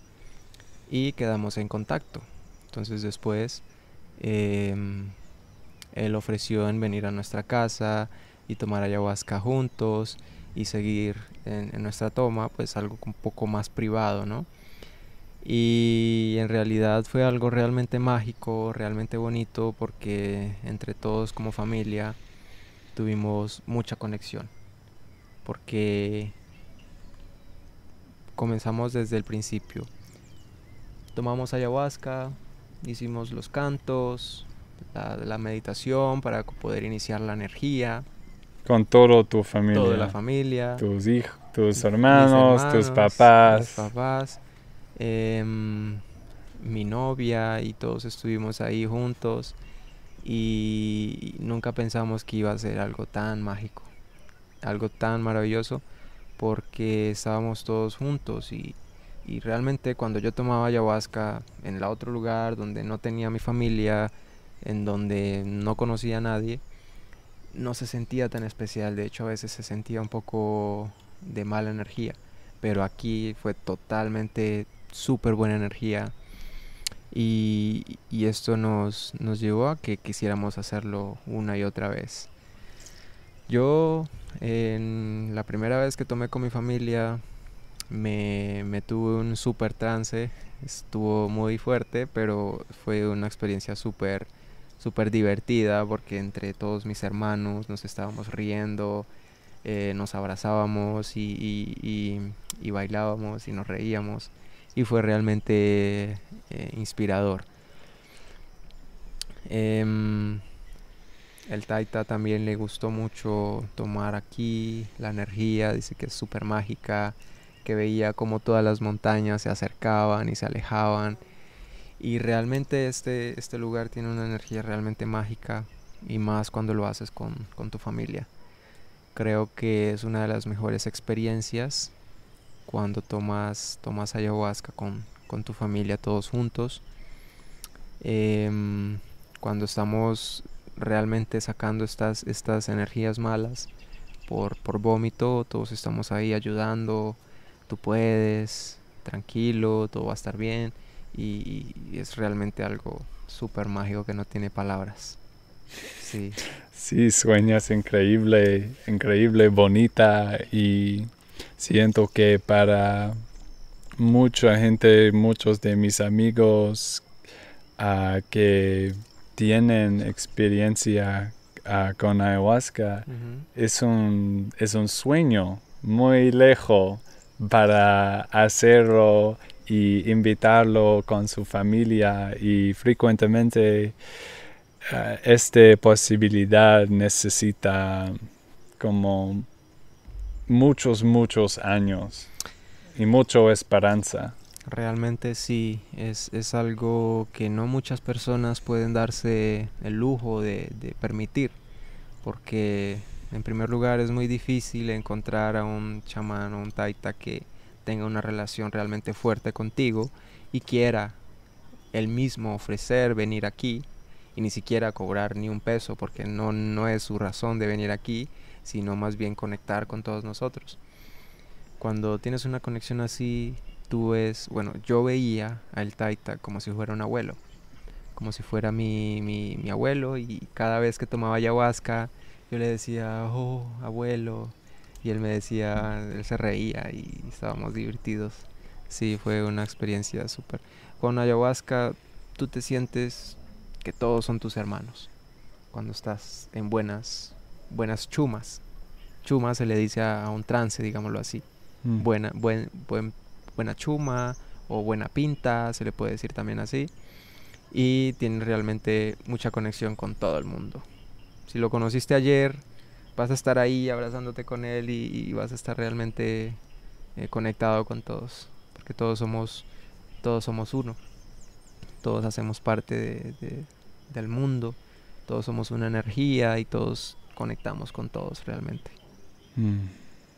y quedamos en contacto. Entonces después em, él ofreció en venir a nuestra casa y tomar ayahuasca juntos y seguir en, nuestra toma, pues algo un poco más privado, ¿no? Y en realidad fue algo realmente mágico, realmente bonito, porque entre todos como familia tuvimos mucha conexión, porque comenzamos desde el principio. Tomamos ayahuasca, hicimos los cantos, la, la meditación para poder iniciar la energía, con todo tu familia. Toda la familia. Tus hijos, tus hermanos, tus papás. Mis papás. Em, mi novia y todos estuvimos ahí juntos y nunca pensamos que iba a ser algo tan mágico, algo tan maravilloso porque estábamos todos juntos y, y realmente cuando yo tomaba ayahuasca en el otro lugar donde no tenía mi familia, en donde no conocía a nadie, no se sentía tan especial, de hecho a veces se sentía un poco de mala energía, pero aquí fue totalmente súper buena energía y, esto nos, nos, llevó a que quisiéramos hacerlo una y otra vez. Yo en la primera vez que tomé con mi familia me, me tuve un súper trance, estuvo muy fuerte, pero fue una experiencia súper súper divertida porque entre todos mis hermanos nos estábamos riendo, eh, nos abrazábamos y, bailábamos y nos reíamos y fue realmente eh, inspirador. Em, el Taita también le gustó mucho tomar aquí la energía, dice que es súper mágica, que veía como todas las montañas se acercaban y se alejaban y realmente este, este lugar tiene una energía realmente mágica y más cuando lo haces con, con tu familia. Creo que es una de las mejores experiencias cuando tomas, tomas ayahuasca con, con tu familia todos juntos. Em, cuando estamos realmente sacando estas, estas energías malas por, por vómito, todos estamos ahí ayudando, tú puedes, tranquilo, todo va a estar bien y, es realmente algo súper mágico que no tiene palabras. Sí. sueñas increíble, increíble, bonita y siento que para mucha gente, muchos de mis amigos ah, que tienen experiencia ah, con ayahuasca, es, un, es un sueño muy lejos para hacerlo y invitarlo con su familia y frecuentemente eh, esta posibilidad necesita como muchos, muchos años y mucha esperanza. Realmente sí, es, algo que no muchas personas pueden darse el lujo de, de, permitir, porque en primer lugar es muy difícil encontrar a un chamán o un taita que, tenga una relación realmente fuerte contigo y quiera el mismo ofrecer venir aquí y ni siquiera cobrar ni un peso porque no, no es su razón de venir aquí, sino más bien conectar con todos nosotros. Cuando tienes una conexión así, tú es, bueno, yo veía al Taita como si fuera un abuelo, como si fuera mi, mi, mi abuelo y cada vez que tomaba ayahuasca yo le decía, oh, abuelo, y él me decía, él se reía y estábamos divertidos. Sí, fue una experiencia súper. Con ayahuasca tú te sientes que todos son tus hermanos cuando estás en buenas, buenas chumas. Chuma se le dice a, un trance, digámoslo así. Mm. Buena, buen, buena chuma o buena pinta, se le puede decir también así. Y tiene realmente mucha conexión con todo el mundo. Si lo conociste ayer, vas a estar ahí abrazándote con él y, vas a estar realmente eh, conectado con todos, porque todos somos, todos somos uno, todos hacemos parte del mundo, todos somos una energía y todos conectamos con todos realmente. Mm.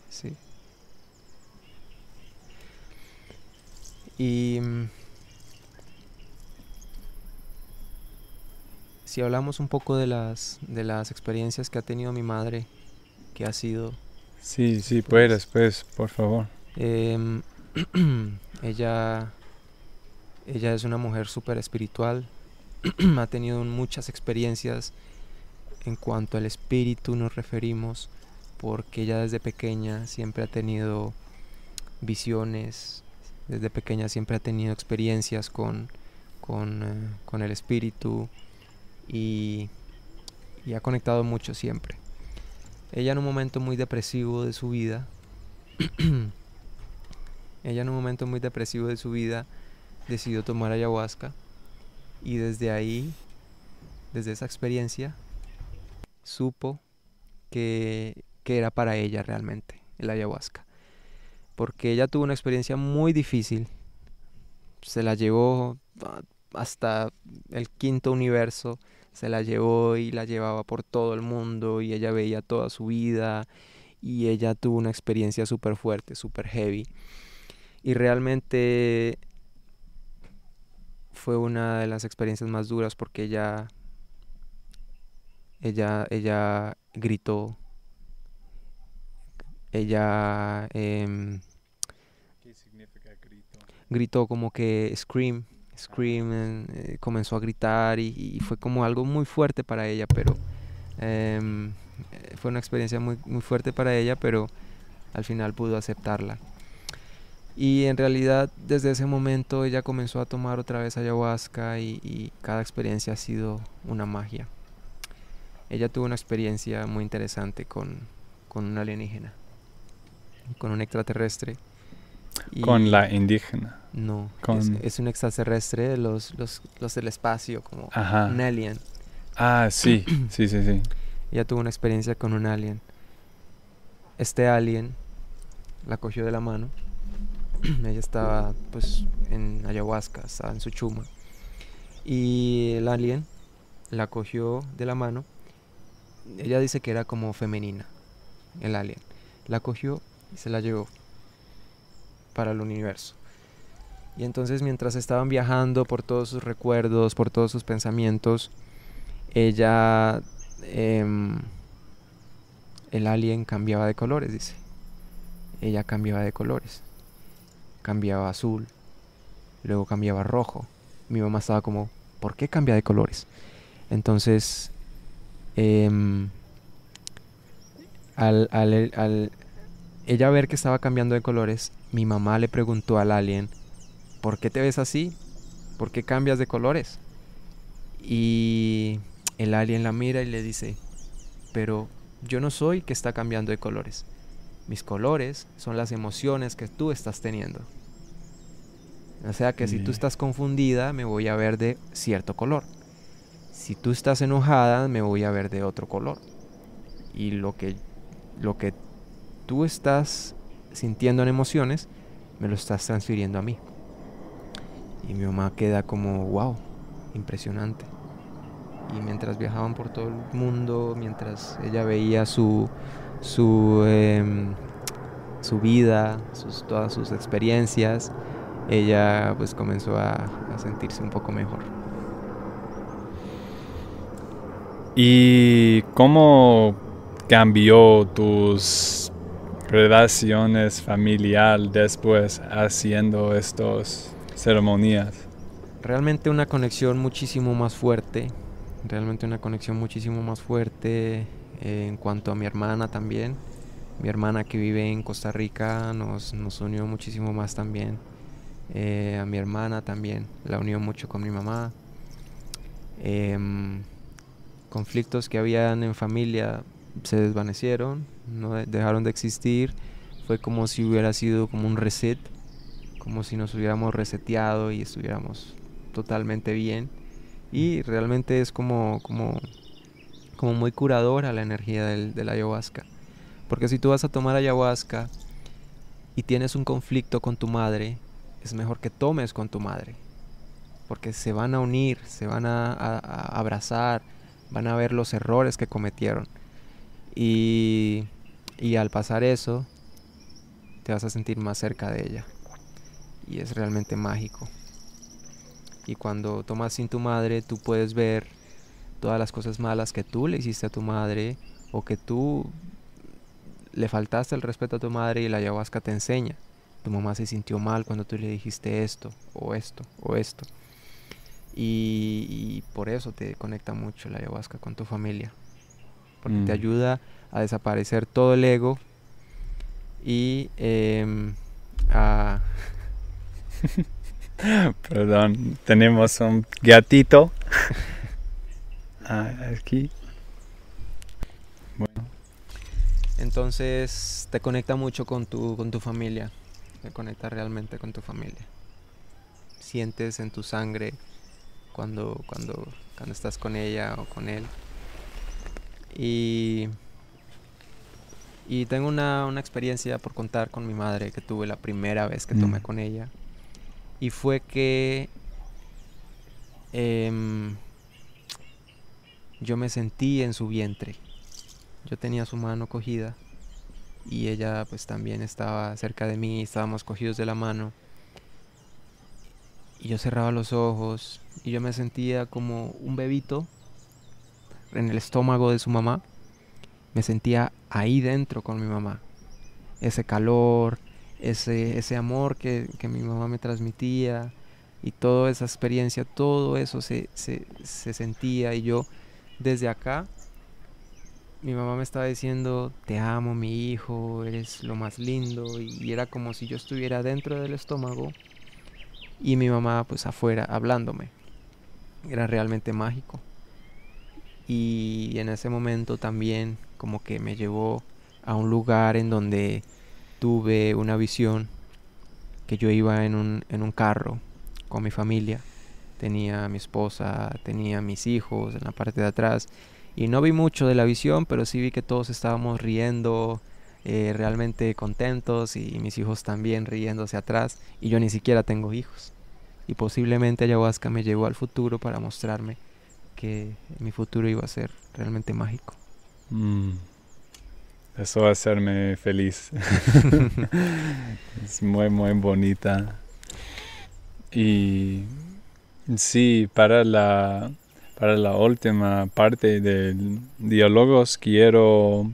Sí. Y mm, si hablamos un poco de las, de las experiencias que ha tenido mi madre, que ha sido... Sí, sí, pues, puedes, por favor. Em, ella, ella es una mujer súper espiritual, ha tenido muchas experiencias en cuanto al espíritu nos referimos, porque ella desde pequeña siempre ha tenido visiones, desde pequeña siempre ha tenido experiencias con, con eh, el espíritu, y, ha conectado mucho siempre. Ella en un momento muy depresivo de su vida, ella en un momento muy depresivo de su vida decidió tomar ayahuasca y desde ahí, desde esa experiencia, supo que, que era para ella realmente el ayahuasca. Porque ella tuvo una experiencia muy difícil, se la llevó hasta el quinto universo, se la llevó y la llevaba por todo el mundo y ella veía toda su vida y ella tuvo una experiencia súper fuerte, súper heavy. Y realmente fue una de las experiencias más duras porque ella, ella, ella gritó, ella... Em, gritó como que scream Scream eh, comenzó a gritar y, fue como algo muy fuerte para ella, pero em, eh, fue una experiencia muy, muy fuerte para ella, pero al final pudo aceptarla. Y en realidad desde ese momento ella comenzó a tomar otra vez ayahuasca y, cada experiencia ha sido una magia. Ella tuvo una experiencia muy interesante con, con un alienígena, con un extraterrestre con la indígena. No, es, un extraterrestre los, los, los, del espacio, como un alien. Ah, sí, sí, sí, sí. Ella tuvo una experiencia con un alien. Este alien la cogió de la mano. Ella estaba pues en ayahuasca, estaba en su chuma. Y el alien la cogió de la mano. Ella dice que era como femenina, el alien. La cogió y se la llevó para el universo. Y entonces mientras estaban viajando por todos sus recuerdos, por todos sus pensamientos, ella, em, el alien cambiaba de colores, dice. Ella cambiaba de colores. Cambiaba azul, luego cambiaba rojo. Mi mamá estaba como, ¿por qué cambia de colores? Entonces, em, al, al, ella ver que estaba cambiando de colores, mi mamá le preguntó al alien, ¿por qué te ves así? ¿Por qué cambias de colores? Y el alien la mira y le dice, pero yo no soy que está cambiando de colores. Mis colores son las emociones que tú estás teniendo. O sea que si tú estás confundida, me voy a ver de cierto color. Si tú estás enojada, me voy a ver de otro color. Y lo que, lo que tú estás sintiendo en emociones, me lo estás transfiriendo a mí. Y mi mamá queda como, wow, impresionante. Y mientras viajaban por todo el mundo, mientras ella veía su, su, em, su vida, sus, todas sus experiencias, ella pues comenzó a, a sentirse un poco mejor. ¿Y cómo cambió tus relaciones familiar después haciendo estas ceremonias. Realmente una conexión muchísimo más fuerte, realmente una conexión muchísimo más fuerte en cuanto a mi hermana también. Mi hermana que vive en Costa Rica nos, unió muchísimo más también. Eh, a mi hermana también la unió mucho con mi mamá. Em, conflictos que habían en familia se desvanecieron no dejaron de existir, fue como si hubiera sido como un reset, como si nos hubiéramos reseteado y estuviéramos totalmente bien. Y realmente es como, como, como muy curadora la energía del, de la ayahuasca. Porque si tú vas a tomar ayahuasca y tienes un conflicto con tu madre, es mejor que tomes con tu madre. Porque se van a unir, se van a abrazar, van a ver los errores que cometieron. Y y al pasar eso, te vas a sentir más cerca de ella. Y es realmente mágico. Y cuando tomas sin tu madre, tú puedes ver todas las cosas malas que tú le hiciste a tu madre o que tú le faltaste el respeto a tu madre y la ayahuasca te enseña. Tu mamá se sintió mal cuando tú le dijiste esto o esto o esto. Y, por eso te conecta mucho la ayahuasca con tu familia. Porque te mm. ayuda a desaparecer todo el ego y em, a... Perdón, tenemos un gatito ah, aquí. Bueno. Entonces te conecta mucho con tu, con tu familia, te conecta realmente con tu familia. Sientes en tu sangre cuando, cuando, cuando estás con ella o con él. Y y tengo una, experiencia por contar con mi madre que tuve la primera vez que tomé mm. con ella. Y fue que em, yo me sentí en su vientre. Yo tenía su mano cogida y ella pues también estaba cerca de mí, estábamos cogidos de la mano. Y yo cerraba los ojos y yo me sentía como un bebito en el estómago de su mamá me sentía ahí dentro con mi mamá. Ese calor, ese, ese amor que, mi mamá me transmitía y toda esa experiencia, todo eso se, se sentía y yo desde acá mi mamá me estaba diciendo, te amo mi hijo, eres lo más lindo, y era como si yo estuviera dentro del estómago y mi mamá pues afuera hablándome. Era realmente mágico. Y en ese momento también como que me llevó a un lugar en donde tuve una visión que yo iba en un, en un carro con mi familia. Tenía a mi esposa, tenía a mis hijos en la parte de atrás. Y no vi mucho de la visión, pero sí vi que todos estábamos riendo, eh, realmente contentos y mis hijos también riéndose atrás. Y yo ni siquiera tengo hijos. Y posiblemente ayahuasca me llevó al futuro para mostrarme que mi futuro iba a ser realmente mágico. Mm. Eso va a hacerme feliz. es muy, muy bonita. Y sí, para la, para la última parte del diálogos quiero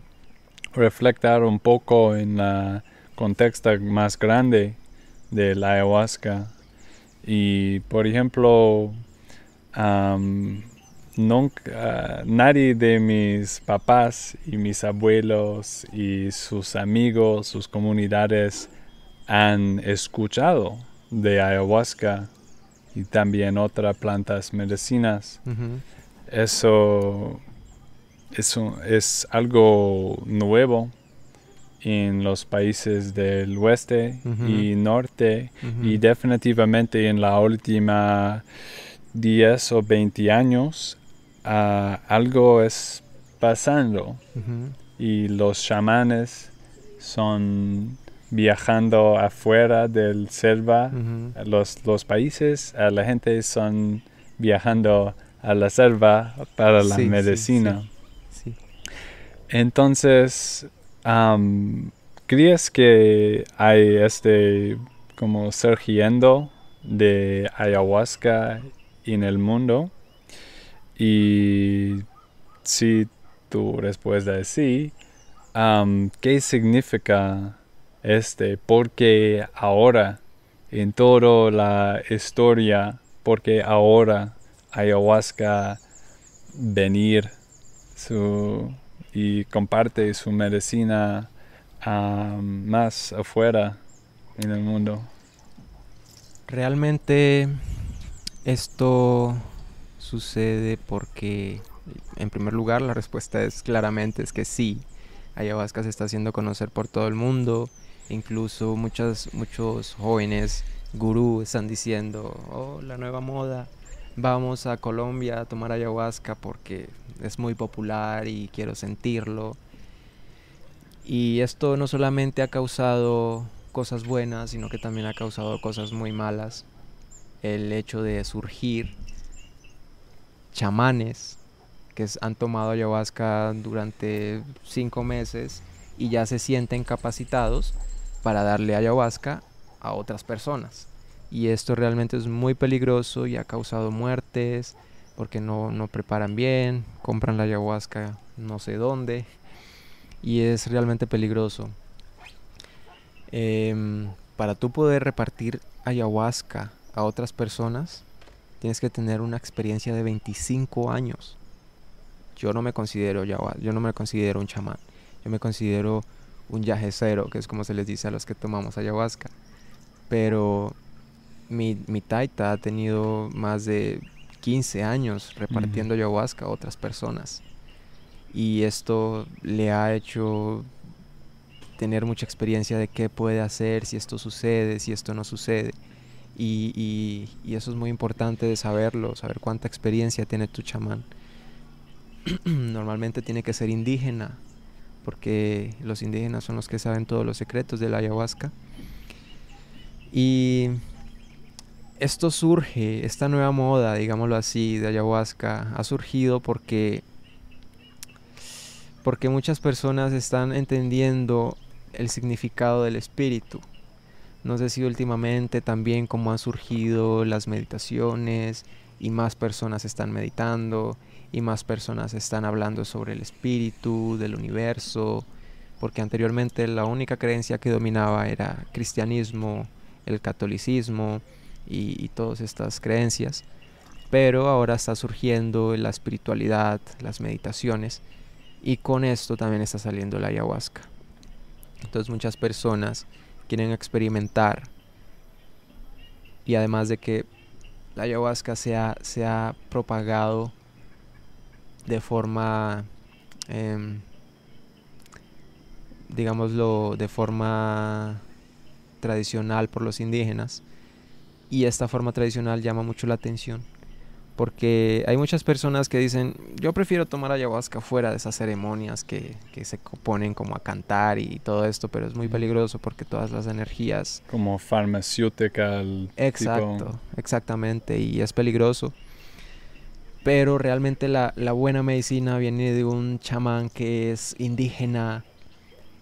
reflectar un poco en la contexto más grande de la ayahuasca. Y por ejemplo, nunca, nadie de mis papás y mis abuelos y sus amigos, sus comunidades han escuchado de ayahuasca y también otras plantas medicinas. Eso es, algo nuevo en los países del oeste y norte y definitivamente en la última 10 o 20 años algo es pasando y los chamanes son viajando afuera del selva, los, países, a la gente son viajando a la selva para la medicina. Entonces, ¿crees que hay este como surgiendo de ayahuasca en el mundo? Y si tu respuesta es sí, ¿qué significa este? Porque ahora, en toda la historia, porque ahora ayahuasca venir y comparte su medicina más afuera en el mundo. Realmente esto sucede? Porque, en primer lugar, la respuesta es claramente es que sí. Ayahuasca se está haciendo conocer por todo el mundo. Incluso muchas, muchos jóvenes gurú están diciendo, oh, la nueva moda, vamos a Colombia a tomar ayahuasca porque es muy popular y quiero sentirlo. Y esto no solamente ha causado cosas buenas, sino que también ha causado cosas muy malas. El hecho de surgir chamanes que han tomado ayahuasca durante cinco meses y ya se sienten capacitados para darle ayahuasca a otras personas. Y esto realmente es muy peligroso y ha causado muertes porque no, preparan bien, compran la ayahuasca no sé dónde y es realmente peligroso. Em, para tú poder repartir ayahuasca a otras personas, tienes que tener una experiencia de 25 años. Yo no me considero ya yo no me considero un chamán, yo me considero un yajecero, que es como se les dice a los que tomamos ayahuasca. Pero mi, mi taita ha tenido más de 15 años repartiendo ayahuasca a otras personas. Y esto le ha hecho tener mucha experiencia de qué puede hacer si esto sucede, si esto no sucede. Y, eso es muy importante de saberlo, saber cuánta experiencia tiene tu chamán. Normalmente tiene que ser indígena, porque los indígenas son los que saben todos los secretos de la ayahuasca. Y esto surge, esta nueva moda, digámoslo así, de ayahuasca, ha surgido porque, porque muchas personas están entendiendo el significado del espíritu no sé si últimamente también cómo han surgido las meditaciones y más personas están meditando y más personas están hablando sobre el espíritu, del universo, porque anteriormente la única creencia que dominaba era cristianismo, el catolicismo y, y todas estas creencias. Pero ahora está surgiendo la espiritualidad, las meditaciones y con esto también está saliendo la ayahuasca. Entonces muchas personas quieren experimentar. Y además de que la ayahuasca se ha, propagado de forma, em, digámoslo, de forma tradicional por los indígenas. Y esta forma tradicional llama mucho la atención porque hay muchas personas que dicen, yo prefiero tomar ayahuasca fuera de esas ceremonias que, que, se ponen como a cantar y todo esto, pero es muy peligroso porque todas las energías... Como farmacéutica. Exacto, exactamente, y es peligroso. Pero realmente la, la buena medicina viene de un chamán que es indígena,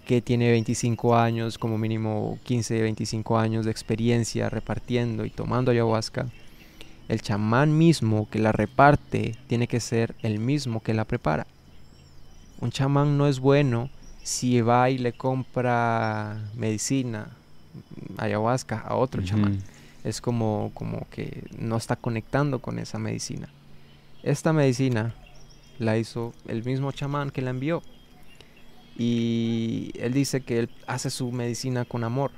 que tiene 25 años, como mínimo 15, 25 años de experiencia repartiendo y tomando ayahuasca el chamán mismo que la reparte tiene que ser el mismo que la prepara. Un chamán no es bueno si va y le compra medicina, mm, ayahuasca a otro chamán. Es como, como que no está conectando con esa medicina. Esta medicina la hizo el mismo chamán que la envió. Y él dice que él hace su medicina con amor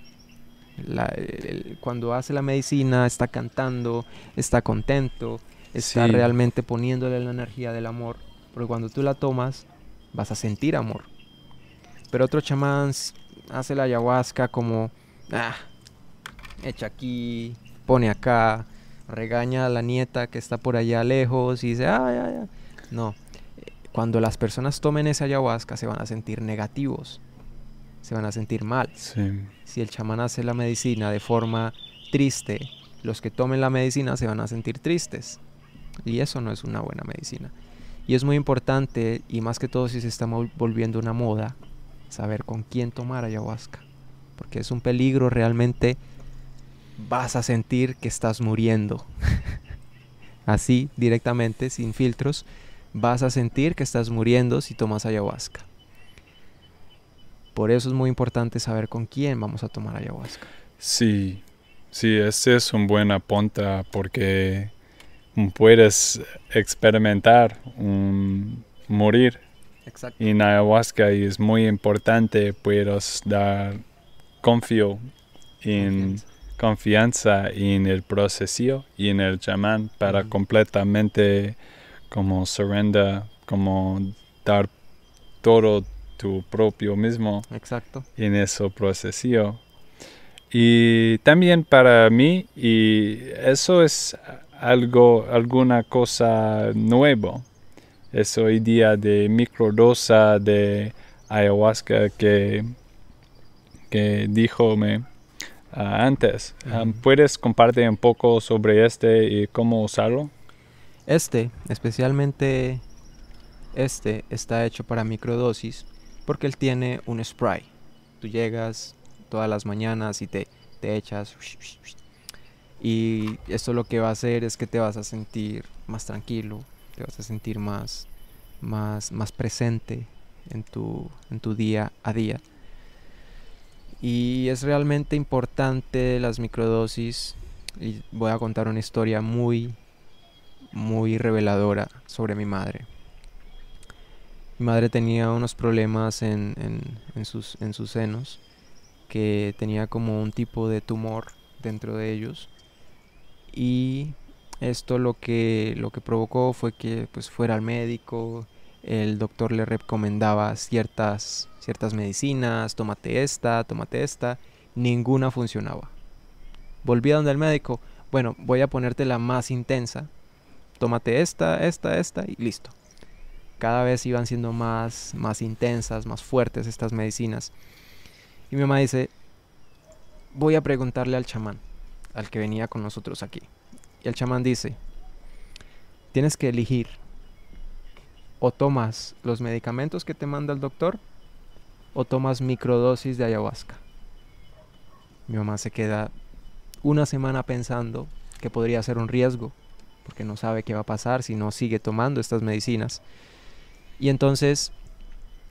cuando hace la medicina está cantando, está contento, está realmente poniéndole la energía del amor, porque cuando tú la tomas vas a sentir amor. Pero otro chamán hace la ayahuasca como, ah, echa aquí, pone acá, regaña a la nieta que está por allá lejos y dice, ah, No, eh, cuando las personas tomen esa ayahuasca se van a sentir negativos se van a sentir mal. Si el chamán hace la medicina de forma triste, los que tomen la medicina se van a sentir tristes. Y eso no es una buena medicina. Y es muy importante, y más que todo si se está volviendo una moda, saber con quién tomar ayahuasca. Porque es un peligro realmente. Vas a sentir que estás muriendo. Así, directamente, sin filtros, vas a sentir que estás muriendo si tomas ayahuasca. Por eso es muy importante saber con quién vamos a tomar ayahuasca. Sí, sí, ese es un buen apunta porque puedes experimentar un morir en ayahuasca y es muy importante puedes dar confío en confianza, en el proceso y en el chamán para completamente como surrender, como dar todo tu propio mismo Exacto. en ese proceso. Y también para mí, y eso es algo, alguna cosa nuevo, esa idea de microdosa de ayahuasca que, que dijo me, ah, antes. Ah, ¿Puedes compartir un poco sobre este y cómo usarlo? Este, especialmente este, está hecho para microdosis porque él tiene un spray. Tú llegas todas las mañanas y te, echas. Y esto lo que va a hacer es que te vas a sentir más tranquilo, te vas a sentir más, más, más presente en tu, en tu día a día. Y es realmente importante las microdosis. Y voy a contar una historia muy, muy reveladora sobre mi madre. Mi madre tenía unos problemas en, sus, senos, que tenía como un tipo de tumor dentro de ellos. Y esto lo que, lo que provocó fue que pues, fuera al médico, el doctor le recomendaba ciertas, ciertas medicinas, tómate esta, tómate esta, ninguna funcionaba. Volví a donde el médico, bueno, voy a ponerte la más intensa, tómate esta, esta, esta y listo cada vez iban siendo más, más intensas, más fuertes estas medicinas. Y mi mamá dice, voy a preguntarle al chamán, al que venía con nosotros aquí. Y el chamán dice, tienes que elegir o tomas los medicamentos que te manda el doctor o tomas microdosis de ayahuasca. Mi mamá se queda una semana pensando que podría ser un riesgo, porque no sabe qué va a pasar si no sigue tomando estas medicinas. Y entonces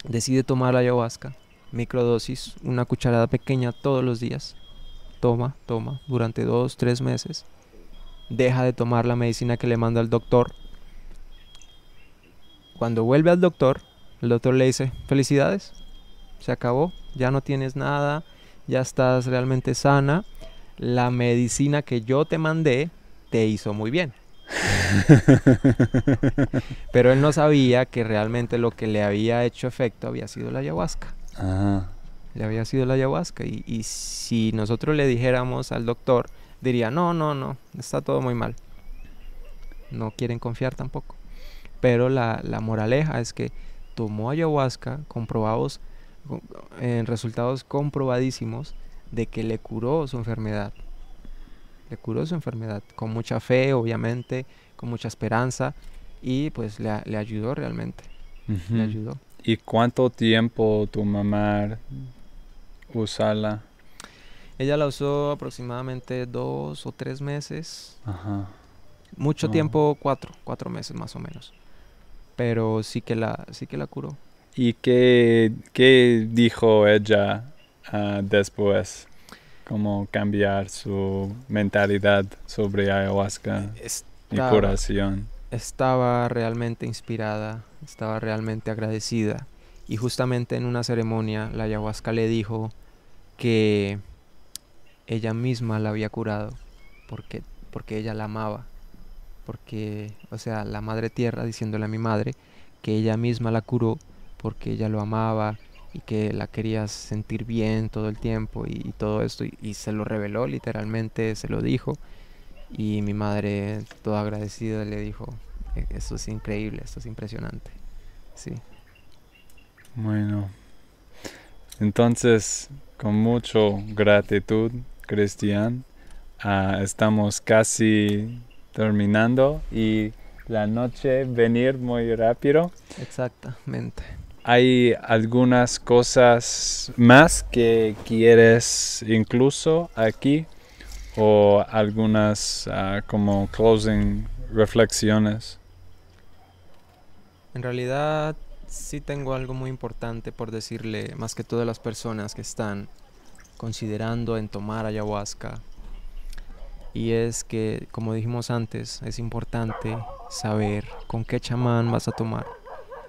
decide tomar la ayahuasca, microdosis, una cucharada pequeña todos los días. Toma, toma, durante dos, tres meses. Deja de tomar la medicina que le manda el doctor. Cuando vuelve al doctor, el doctor le dice, felicidades, se acabó, ya no tienes nada, ya estás realmente sana. La medicina que yo te mandé te hizo muy bien. Pero él no sabía que realmente lo que le había hecho efecto había sido la ayahuasca. Ah. Le había sido la ayahuasca. Y, si nosotros le dijéramos al doctor, diría, no, no, no, está todo muy mal. No quieren confiar tampoco. Pero la, moraleja es que tomó ayahuasca, comprobados, en eh, resultados comprobadísimos de que le curó su enfermedad le curó su enfermedad, con mucha fe, obviamente, con mucha esperanza, y pues le, ayudó realmente. Le ayudó. ¿Y cuánto tiempo tu mamá usala? Ella la usó aproximadamente dos o tres meses. Mucho tiempo, cuatro, cuatro meses más o menos. Pero sí que la, sí que la curó. ¿Y qué, qué dijo ella ah, después? ¿Cómo cambiar su mentalidad sobre ayahuasca y curación. Estaba realmente inspirada, estaba realmente agradecida. Y justamente en una ceremonia la ayahuasca le dijo que ella misma la había curado porque, porque ella la amaba. Porque, o sea, la madre tierra diciéndole a mi madre que ella misma la curó porque ella lo amaba, y que la querías sentir bien todo el tiempo y, todo esto y, se lo reveló literalmente, se lo dijo y mi madre toda agradecida le dijo, e, esto es increíble, esto es impresionante. Sí. Bueno. Entonces, con mucho gratitud, Cristian, ah, estamos casi terminando y la noche venir muy rápido. Exactamente hay algunas cosas más que quieres incluso aquí o algunas ah, como closing reflexiones. En realidad sí tengo algo muy importante por decirle más que todas las personas que están considerando en tomar ayahuasca. Y es que, como dijimos antes, es importante saber con qué chamán vas a tomar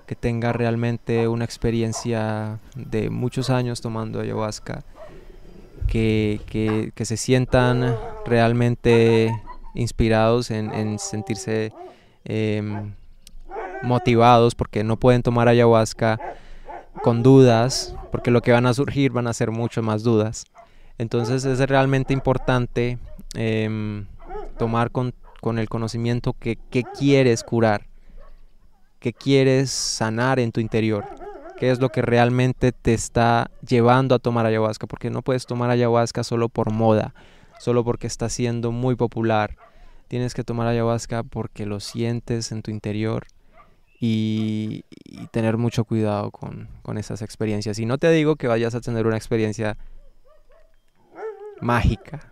que tenga realmente una experiencia de muchos años tomando ayahuasca, que, se sientan realmente inspirados en, sentirse em, motivados porque no pueden tomar ayahuasca con dudas, porque lo que van a surgir van a ser mucho más dudas. Entonces es realmente importante em, tomar con, el conocimiento que, que quieres curar que quieres sanar en tu interior, qué es lo que realmente te está llevando a tomar ayahuasca, porque no puedes tomar ayahuasca solo por moda, solo porque está siendo muy popular. Tienes que tomar ayahuasca porque lo sientes en tu interior y, tener mucho cuidado con, con esas experiencias. Y no te digo que vayas a tener una experiencia mágica.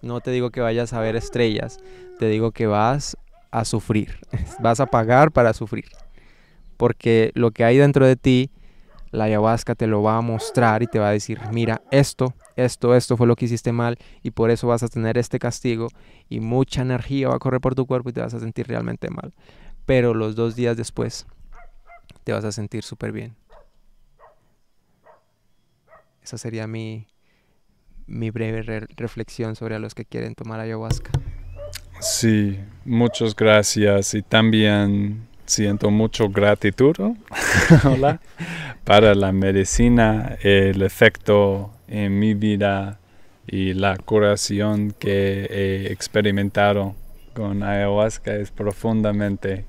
No te digo que vayas a ver estrellas, te digo que vas a sufrir, vas a pagar para sufrir. Porque lo que hay dentro de ti, la ayahuasca te lo va a mostrar y te va a decir, mira, esto, esto, esto fue lo que hiciste mal y por eso vas a tener este castigo y mucha energía va a correr por tu cuerpo y te vas a sentir realmente mal. Pero los dos días después te vas a sentir súper bien. Esa sería mi, mi breve reflexión sobre a los que quieren tomar ayahuasca. Sí, muchas gracias y también siento mucho gratitud para la medicina, el efecto en mi vida y la curación que he experimentado con ayahuasca es profundamente.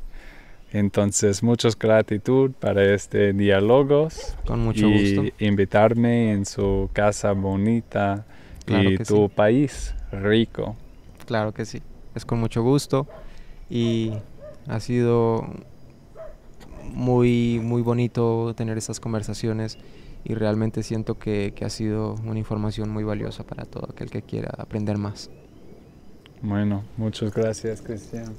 Entonces, muchas gratitud para este diálogo Con mucho y invitarme en su casa bonita y tu país rico. Claro que sí es con mucho gusto y ha sido muy, muy bonito tener estas conversaciones y realmente siento que, que, ha sido una información muy valiosa para todo aquel que quiera aprender más. Bueno, muchas gracias, Cristian.